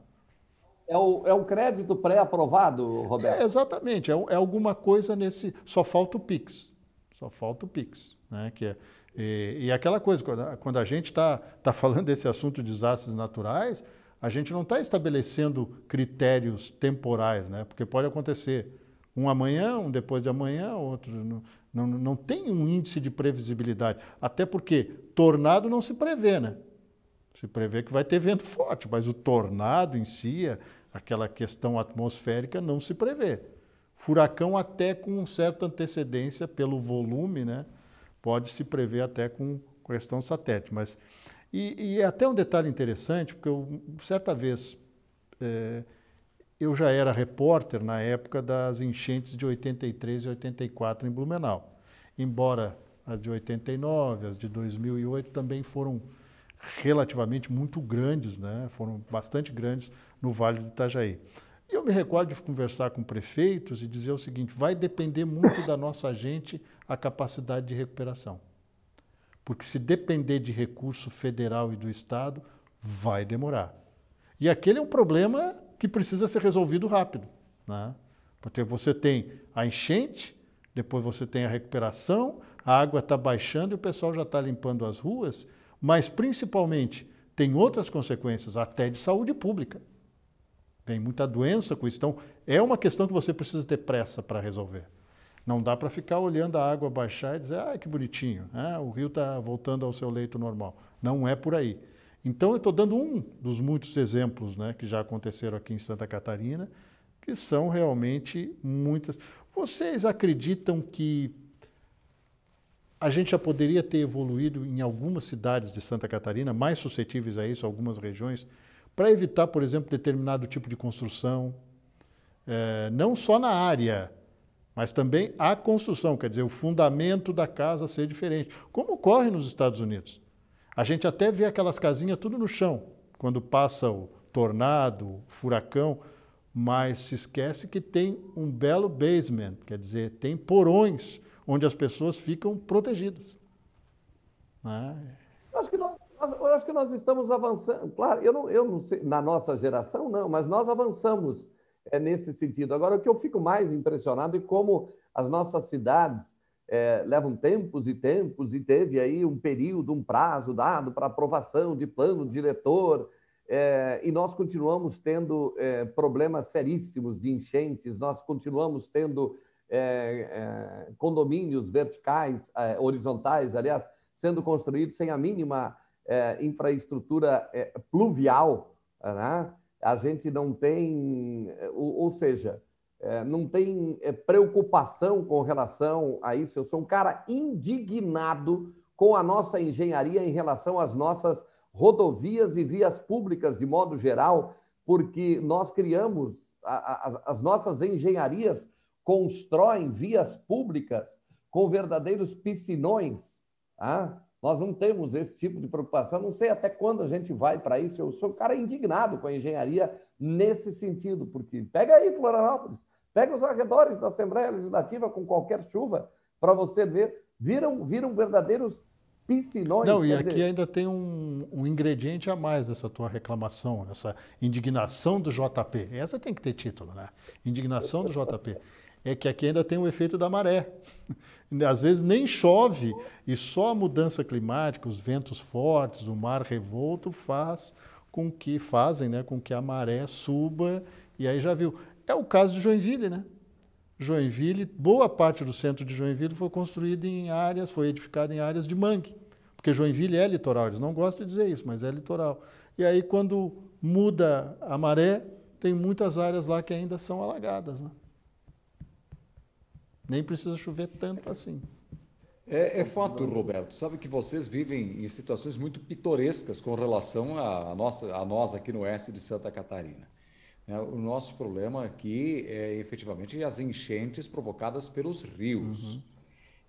É, o, é um crédito pré-aprovado, Roberto? É, exatamente. É, é alguma coisa nesse. Só falta o PIX. Só falta o PIX. Né? Que é e, e aquela coisa, quando a gente está tá falando desse assunto de desastres naturais, a gente não está estabelecendo critérios temporais, né? porque pode acontecer um amanhã, um depois de amanhã, outro. Não, não, não tem um índice de previsibilidade. Até porque tornado não se prevê, né? Se prevê que vai ter vento forte, mas o tornado em si, aquela questão atmosférica, não se prevê. Furacão até com certa antecedência pelo volume, né? pode se prever até com questão satélite. Mas, e, e é até um detalhe interessante, porque eu, certa vez é, eu já era repórter na época das enchentes de 83 e 84 em Blumenau. Embora as de 89, as de 2008 também foram relativamente muito grandes, né? foram bastante grandes no Vale do Itajaí. E eu me recordo de conversar com prefeitos e dizer o seguinte: vai depender muito da nossa gente a capacidade de recuperação. Porque se depender de recurso federal e do Estado, vai demorar. E aquele é um problema que precisa ser resolvido rápido. Né? Porque você tem a enchente, depois você tem a recuperação, a água está baixando e o pessoal já está limpando as ruas, mas principalmente tem outras consequências, até de saúde pública tem muita doença com isso. Então, é uma questão que você precisa ter pressa para resolver. Não dá para ficar olhando a água baixar e dizer, ah, que bonitinho, né, o rio está voltando ao seu leito normal. Não é por aí. Então, eu estou dando um dos muitos exemplos né, que já aconteceram aqui em Santa Catarina, que são realmente muitas. Vocês acreditam que a gente já poderia ter evoluído em algumas cidades de Santa Catarina, mais suscetíveis a isso, algumas regiões, para evitar, por exemplo, determinado tipo de construção, é, não só na área, mas também a construção, quer dizer, o fundamento da casa ser diferente, como ocorre nos Estados Unidos. A gente até vê aquelas casinhas tudo no chão, quando passa o tornado, o furacão, mas se esquece que tem um belo basement, quer dizer, tem porões onde as pessoas ficam protegidas. Né? Eu acho que nós estamos avançando. Claro, eu não, eu não sei, na nossa geração não, mas nós avançamos é, nesse sentido. Agora, o que eu fico mais impressionado é como as nossas cidades é, levam tempos e tempos, e teve aí um período, um prazo dado para aprovação de plano diretor, é, e nós continuamos tendo é, problemas seríssimos de enchentes, nós continuamos tendo condomínios verticais, horizontais, aliás, sendo construídos sem a mínima é, infraestrutura é, pluvial, né? a gente não tem, é, ou, ou seja, é, não tem é, preocupação com relação a isso. Eu sou um cara indignado com a nossa engenharia em relação às nossas rodovias e vias públicas, de modo geral, porque nós criamos, a, a, as nossas engenharias constroem vias públicas com verdadeiros piscinões. ah. Nós não temos esse tipo de preocupação, não sei até quando a gente vai para isso. Eu sou um cara indignado com a engenharia nesse sentido, porque pega aí Florianópolis, pega os arredores da Assembleia Legislativa com qualquer chuva para você ver, viram, viram verdadeiros piscinões. Não, e dizer... aqui ainda tem um, um, ingrediente a mais nessa tua reclamação, nessa indignação do JP. Essa tem que ter título, né? Indignação do JP é que aqui ainda tem o efeito da maré. Às vezes nem chove e só a mudança climática, os ventos fortes, o mar revolto faz com que fazem, né, com que a maré suba e aí já viu. É o caso de Joinville, né? Joinville, boa parte do centro de Joinville foi construído em áreas, foi edificado em áreas de mangue, porque Joinville é litoral, eles não gostam de dizer isso, mas é litoral. E aí quando muda a maré, tem muitas áreas lá que ainda são alagadas, né? Nem precisa chover tanto assim. É, é, fato, Roberto. Sabe que vocês vivem em situações muito pitorescas com relação a, nossa, a nós aqui no oeste de Santa Catarina. É, o nosso problema aqui é efetivamente as enchentes provocadas pelos rios. Uhum.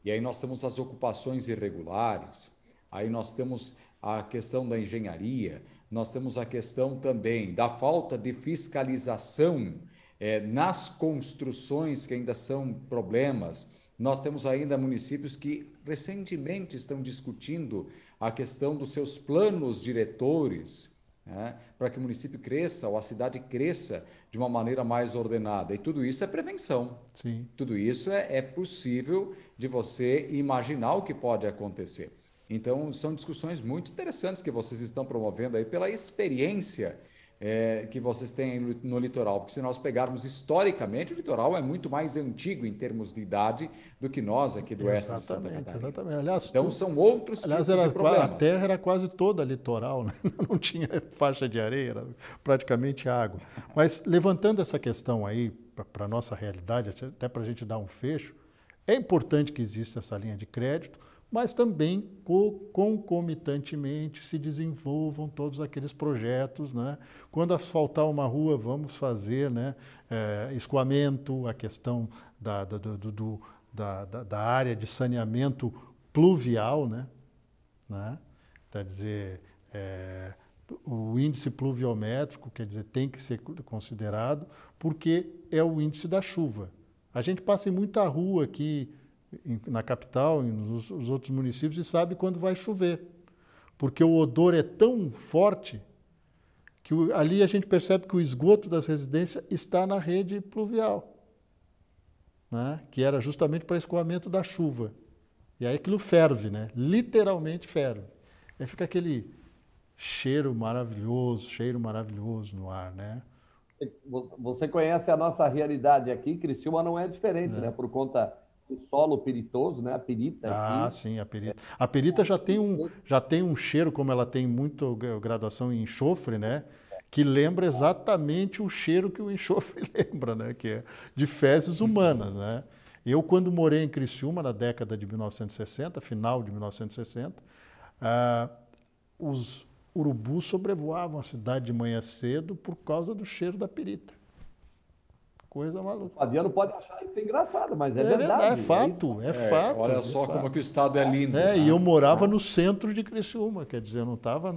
E aí nós temos as ocupações irregulares, aí nós temos a questão da engenharia, nós temos a questão também da falta de fiscalização é, nas construções, que ainda são problemas, nós temos ainda municípios que recentemente estão discutindo a questão dos seus planos diretores, né, para que o município cresça ou a cidade cresça de uma maneira mais ordenada. E tudo isso é prevenção. Sim. Tudo isso é, é possível de você imaginar o que pode acontecer. Então, são discussões muito interessantes que vocês estão promovendo aí pela experiência é, que vocês têm no litoral. Porque se nós pegarmos historicamente, o litoral é muito mais antigo em termos de idade do que nós aqui do oeste de Santa Catarina. Exatamente. Aliás, então tu... são outros aliás, tipos de problemas. A terra era quase toda litoral, né? não tinha faixa de areia, era praticamente água. Mas levantando essa questão aí para a nossa realidade, até para a gente dar um fecho, é importante que exista essa linha de crédito mas também concomitantemente se desenvolvam todos aqueles projetos. Né? Quando asfaltar uma rua, vamos fazer né, é, escoamento, a questão da, da, do, do, da, da área de saneamento pluvial. Né? Né? Quer dizer, é, o índice pluviométrico, quer dizer, tem que ser considerado, porque é o índice da chuva. A gente passa em muita rua aqui em, na capital e nos, outros municípios e sabe quando vai chover, porque o odor é tão forte que o, ali a gente percebe que o esgoto das residências está na rede pluvial, né? que era justamente para escoamento da chuva. E aí aquilo ferve, né? literalmente ferve. Aí fica aquele cheiro maravilhoso, cheiro maravilhoso no ar, né? Você conhece a nossa realidade aqui, Criciúma não é diferente, é. né? Por conta o solo peritoso, né? A perita. Ah, aqui. sim, a perita. A perita já tem, um, já tem um cheiro, como ela tem muito graduação em enxofre, né? Que lembra exatamente o cheiro que o enxofre lembra, né? Que é de fezes humanas, né? Eu, quando morei em Criciúma, na década de 1960, final de 1960, ah, os urubus sobrevoavam a cidade de manhã cedo por causa do cheiro da perita. Coisa maluca. O Fabiano pode achar isso engraçado, mas é, é verdade. É, é fato, é, é fato. Olha é só como que o estado é lindo. É, né? e eu morava no centro de Criciúma, quer dizer, eu não estava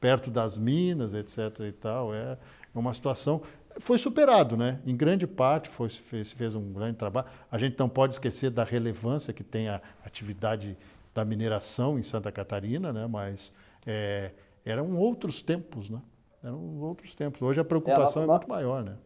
perto das minas, etc. e tal. É, é uma situação. Foi superado, né? Em grande parte foi, se fez, fez um grande trabalho. A gente não pode esquecer da relevância que tem a atividade da mineração em Santa Catarina, né? mas é, eram outros tempos, né? Eram outros tempos. Hoje a preocupação é, é muito maior, né?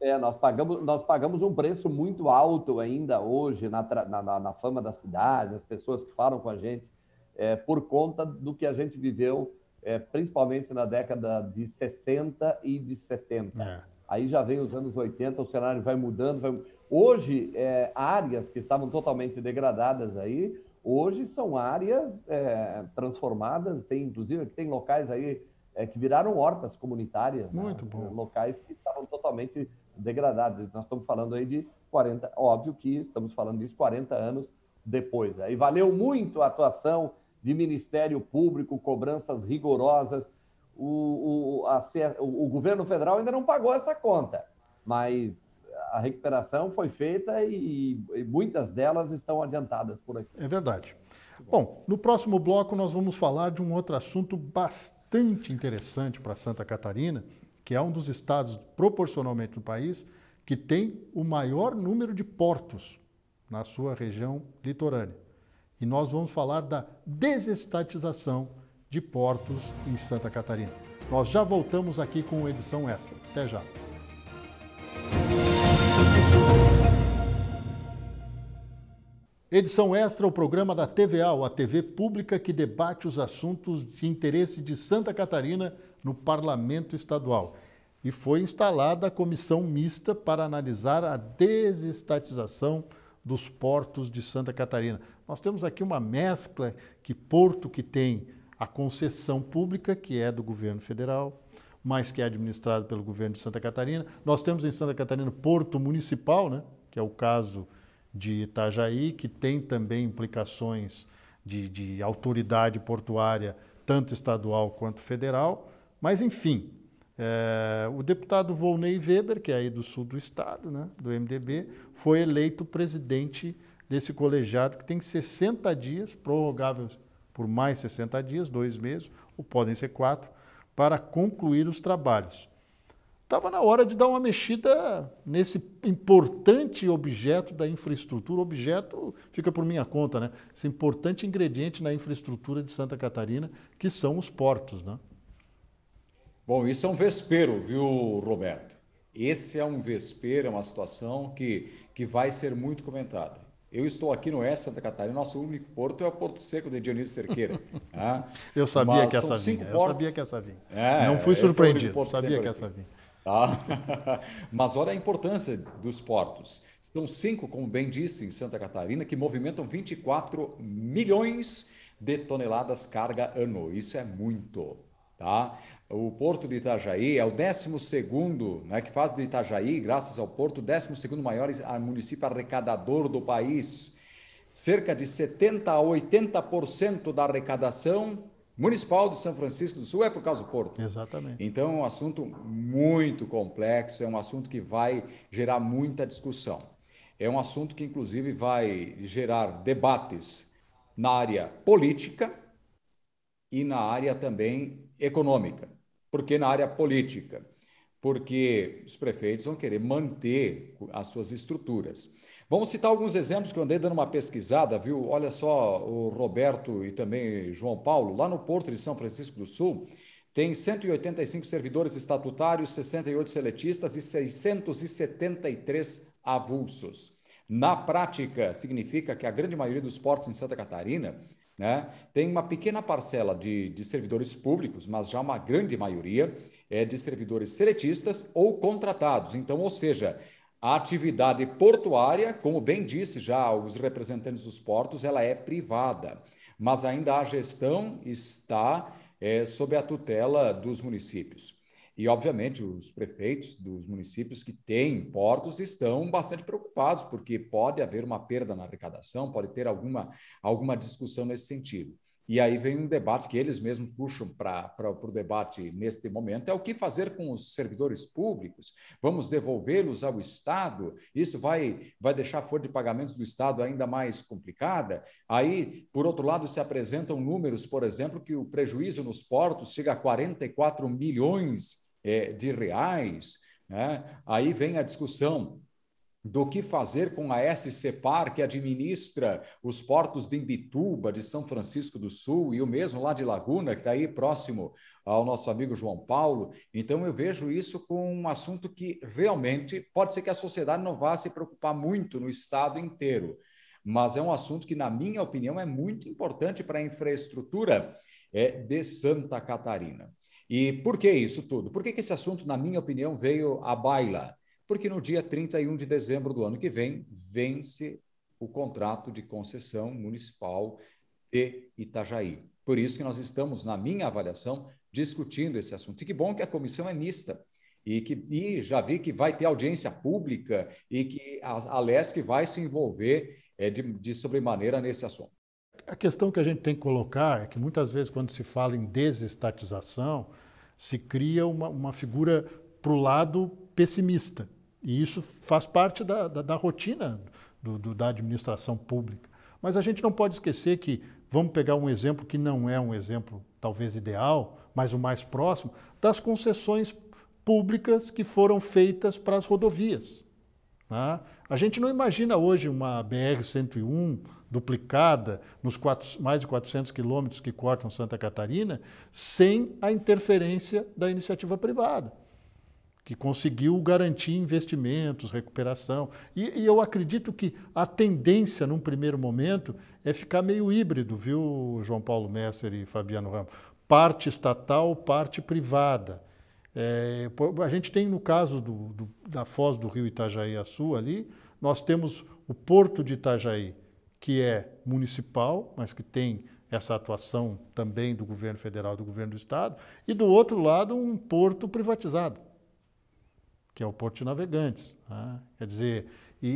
É, nós pagamos, nós pagamos um preço muito alto ainda hoje na, na, na fama da cidade, as pessoas que falam com a gente, é, por conta do que a gente viveu, é, principalmente na década de 60 e de 70. É. Aí já vem os anos 80, o cenário vai mudando. Vai... Hoje, é, áreas que estavam totalmente degradadas aí, hoje são áreas é, transformadas, tem inclusive tem locais aí é, que viraram hortas comunitárias. Né? Muito né? bom. Locais que estavam totalmente degradadas. Nós estamos falando aí de 40, óbvio que estamos falando disso 40 anos depois. Aí né? valeu muito a atuação de Ministério Público, cobranças rigorosas. O, o, a, o, o governo federal ainda não pagou essa conta, mas a recuperação foi feita e, e muitas delas estão adiantadas por aqui. É verdade. Bom, no próximo bloco nós vamos falar de um outro assunto bastante interessante para Santa Catarina, que é um dos estados, proporcionalmente no país, que tem o maior número de portos na sua região litorânea. E nós vamos falar da desestatização de portos em Santa Catarina. Nós já voltamos aqui com edição extra. Até já! Edição extra, o programa da TVA, a TV pública que debate os assuntos de interesse de Santa Catarina no Parlamento Estadual. E foi instalada a comissão mista para analisar a desestatização dos portos de Santa Catarina. Nós temos aqui uma mescla que porto que tem a concessão pública, que é do governo federal, mas que é administrado pelo governo de Santa Catarina. Nós temos em Santa Catarina porto municipal, né, que é o caso de Itajaí, que tem também implicações de, de autoridade portuária, tanto estadual quanto federal. Mas, enfim, é, o deputado Volney Weber, que é aí do sul do estado, né, do MDB, foi eleito presidente desse colegiado que tem 60 dias, prorrogáveis por mais 60 dias, dois meses, ou podem ser quatro, para concluir os trabalhos estava na hora de dar uma mexida nesse importante objeto da infraestrutura. objeto fica por minha conta, né? Esse importante ingrediente na infraestrutura de Santa Catarina, que são os portos, né? Bom, isso é um vespeiro, viu, Roberto? Esse é um vespeiro, é uma situação que, que vai ser muito comentada. Eu estou aqui no Oeste Santa Catarina, nosso único porto é o Porto Seco de Dionísio Cerqueira. Ah, eu, sabia que, eu sabia que essa vinha, é, eu é sabia que essa vinha. Não fui surpreendido, sabia que essa vinha. Tá? Mas olha a importância dos portos. São cinco, como bem disse, em Santa Catarina, que movimentam 24 milhões de toneladas carga ano. Isso é muito. Tá? O Porto de Itajaí é o 12 né, que faz de Itajaí, graças ao porto, o 12 maior município arrecadador do país. Cerca de 70% a 80% da arrecadação municipal de São Francisco do Sul é por causa do porto. Exatamente. Então é um assunto muito complexo, é um assunto que vai gerar muita discussão. É um assunto que, inclusive, vai gerar debates na área política e na área também econômica. Por que na área política? Porque os prefeitos vão querer manter as suas estruturas. Vamos citar alguns exemplos que eu andei dando uma pesquisada, viu? Olha só, o Roberto e também João Paulo, lá no Porto de São Francisco do Sul, tem 185 servidores estatutários, 68 seletistas e 673 avulsos. Na prática, significa que a grande maioria dos portos em Santa Catarina né, tem uma pequena parcela de, de servidores públicos, mas já uma grande maioria é de servidores seletistas ou contratados. Então, ou seja, a atividade portuária, como bem disse já os representantes dos portos, ela é privada, mas ainda a gestão está é, sob a tutela dos municípios. E, obviamente, os prefeitos dos municípios que têm portos estão bastante preocupados, porque pode haver uma perda na arrecadação, pode ter alguma, alguma discussão nesse sentido. E aí vem um debate que eles mesmos puxam para o debate neste momento: é o que fazer com os servidores públicos? Vamos devolvê-los ao Estado? Isso vai, vai deixar a folha de pagamentos do Estado ainda mais complicada? Aí, por outro lado, se apresentam números, por exemplo, que o prejuízo nos portos chega a 44 milhões eh, de reais. Né? Aí vem a discussão do que fazer com a SCPAR, que administra os portos de Imbituba, de São Francisco do Sul e o mesmo lá de Laguna, que está aí próximo ao nosso amigo João Paulo. Então, eu vejo isso como um assunto que realmente pode ser que a sociedade não vá se preocupar muito no estado inteiro, mas é um assunto que, na minha opinião, é muito importante para a infraestrutura é, de Santa Catarina. E por que isso tudo? Por que, que esse assunto, na minha opinião, veio à baila? porque no dia 31 de dezembro do ano que vem, vence o contrato de concessão municipal de Itajaí. Por isso que nós estamos, na minha avaliação, discutindo esse assunto. E que bom que a comissão é mista. E, que, e já vi que vai ter audiência pública e que a, a LESC vai se envolver é, de, de sobremaneira nesse assunto. A questão que a gente tem que colocar é que muitas vezes, quando se fala em desestatização, se cria uma, uma figura para o lado pessimista. E isso faz parte da, da, da rotina do, do, da administração pública. Mas a gente não pode esquecer que, vamos pegar um exemplo que não é um exemplo talvez ideal, mas o mais próximo, das concessões públicas que foram feitas para as rodovias. Né? A gente não imagina hoje uma BR-101 duplicada nos quatro, mais de 400 quilômetros que cortam Santa Catarina sem a interferência da iniciativa privada que conseguiu garantir investimentos, recuperação. E, e, eu acredito que a tendência, num primeiro momento, é ficar meio híbrido, viu, João Paulo Messer e Fabiano Ramos? Parte estatal, parte privada. É, a gente tem, no caso do, do, da foz do rio Itajaí Açu, ali, nós temos o porto de Itajaí, que é municipal, mas que tem essa atuação também do governo federal, do governo do estado, e do outro lado, um porto privatizado que é o Porto de Navegantes. Né? Quer dizer, e,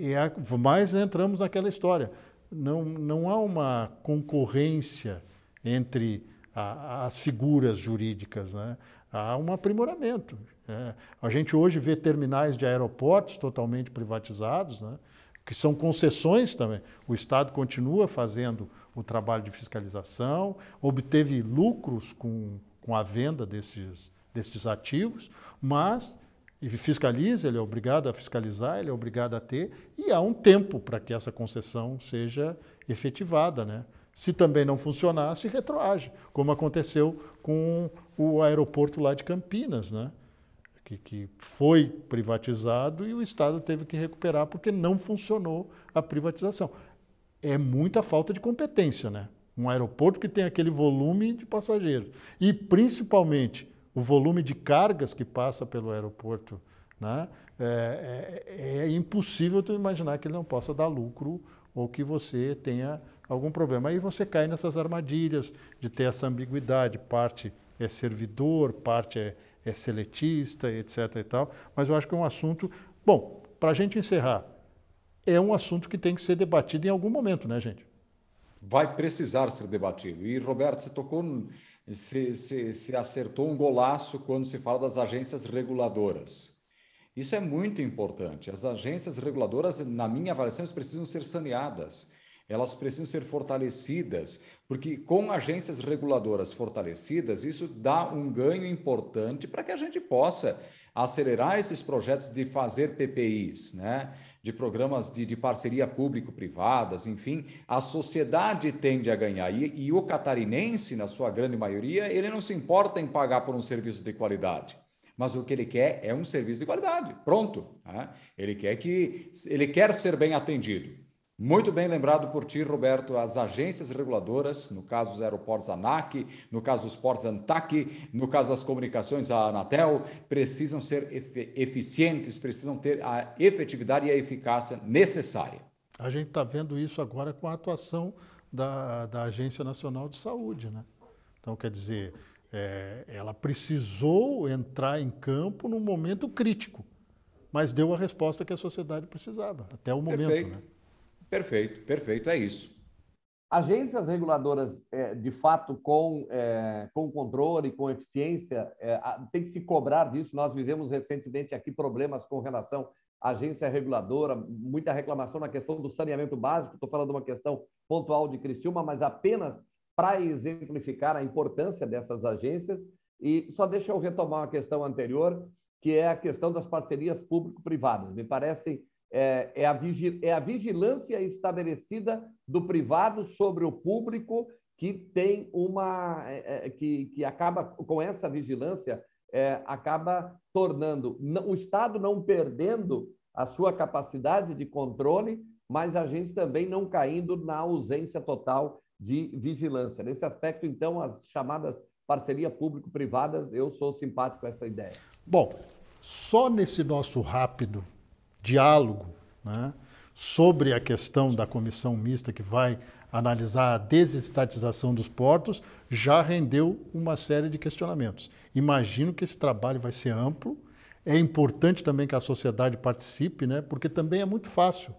e, e é a, mais entramos naquela história. Não, não há uma concorrência entre a, as figuras jurídicas, né? há um aprimoramento. Né? A gente hoje vê terminais de aeroportos totalmente privatizados, né? que são concessões também. O Estado continua fazendo o trabalho de fiscalização, obteve lucros com, com a venda desses, desses ativos, mas e fiscaliza, ele é obrigado a fiscalizar, ele é obrigado a ter, e há um tempo para que essa concessão seja efetivada. Né? Se também não funcionar, se retroage, como aconteceu com o aeroporto lá de Campinas, né? que, que foi privatizado e o Estado teve que recuperar porque não funcionou a privatização. É muita falta de competência, né? Um aeroporto que tem aquele volume de passageiros. E, principalmente, o volume de cargas que passa pelo aeroporto, né, é, é, é impossível tu imaginar que ele não possa dar lucro ou que você tenha algum problema. Aí você cai nessas armadilhas de ter essa ambiguidade, parte é servidor, parte é, é seletista, etc. E tal. Mas eu acho que é um assunto. Bom, para a gente encerrar, é um assunto que tem que ser debatido em algum momento, né, gente? vai precisar ser debatido. E, Roberto, você tocou, se, se, se acertou um golaço quando se fala das agências reguladoras. Isso é muito importante. As agências reguladoras, na minha avaliação, precisam ser saneadas elas precisam ser fortalecidas, porque com agências reguladoras fortalecidas, isso dá um ganho importante para que a gente possa acelerar esses projetos de fazer PPIs, né? de programas de, de parceria público-privadas, enfim, a sociedade tende a ganhar. E, e o catarinense, na sua grande maioria, ele não se importa em pagar por um serviço de qualidade mas o que ele quer é um serviço de qualidade. Pronto. Né? Ele quer que ele quer ser bem atendido. Muito bem lembrado por ti, Roberto, as agências reguladoras, no caso os aeroportos ANAC, no caso os portos ANTAC, no caso das comunicações a Anatel, precisam ser eficientes, precisam ter a efetividade e a eficácia necessária. A gente está vendo isso agora com a atuação da, da, Agência Nacional de Saúde, né? Então, quer dizer, é, ela precisou entrar em campo num momento crítico, mas deu a resposta que a sociedade precisava, até o momento, Perfeito. né? Perfeito, perfeito, é isso. Agências reguladoras, é, de fato, com, é, com controle, com eficiência, é, tem que se cobrar disso. Nós vivemos recentemente aqui problemas com relação à agência reguladora, muita reclamação na questão do saneamento básico. Estou falando de uma questão pontual de Criciúma, mas apenas para exemplificar a importância dessas agências. E só deixa eu retomar uma questão anterior, que é a questão das parcerias público-privadas. Me parecem é, é, a, é a vigilância estabelecida do privado sobre o público que tem uma é, é que, que acaba com essa vigilância é, acaba tornando o Estado não perdendo a sua capacidade de controle, mas a gente também não caindo na ausência total de vigilância. Nesse aspecto, então, as chamadas parceria público-privadas, eu sou simpático a essa ideia. Bom, só nesse nosso rápido diálogo né, sobre a questão da comissão mista que vai analisar a desestatização dos portos, já rendeu uma série de questionamentos. Imagino que esse trabalho vai ser amplo. É importante também que a sociedade participe, né, porque também é muito fácil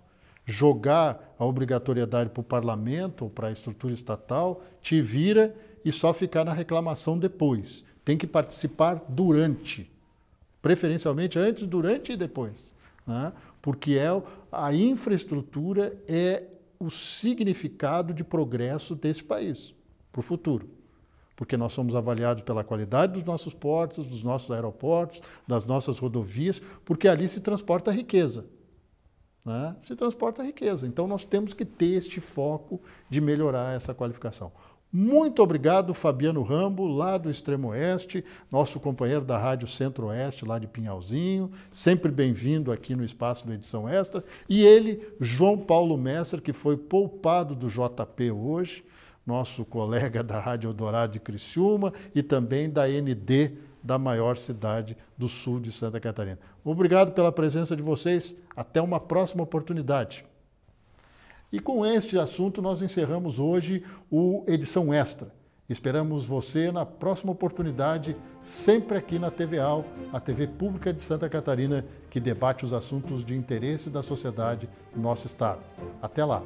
jogar a obrigatoriedade para o parlamento ou para a estrutura estatal, te vira e só ficar na reclamação depois. Tem que participar durante, preferencialmente antes, durante e depois né? porque é, a infraestrutura é o significado de progresso desse país para o futuro. Porque nós somos avaliados pela qualidade dos nossos portos, dos nossos aeroportos, das nossas rodovias, porque ali se transporta a riqueza. Né? Se transporta a riqueza. Então nós temos que ter este foco de melhorar essa qualificação. Muito obrigado, Fabiano Rambo, lá do Extremo Oeste, nosso companheiro da Rádio Centro-Oeste, lá de Pinhalzinho, sempre bem-vindo aqui no espaço do Edição Extra. E ele, João Paulo Messer, que foi poupado do JP hoje, nosso colega da Rádio Eldorado de Criciúma e também da ND da maior cidade do sul de Santa Catarina. Obrigado pela presença de vocês. Até uma próxima oportunidade. E com este assunto nós encerramos hoje o Edição Extra. Esperamos você na próxima oportunidade, sempre aqui na TVAL, a TV Pública de Santa Catarina, que debate os assuntos de interesse da sociedade no nosso estado. Até lá!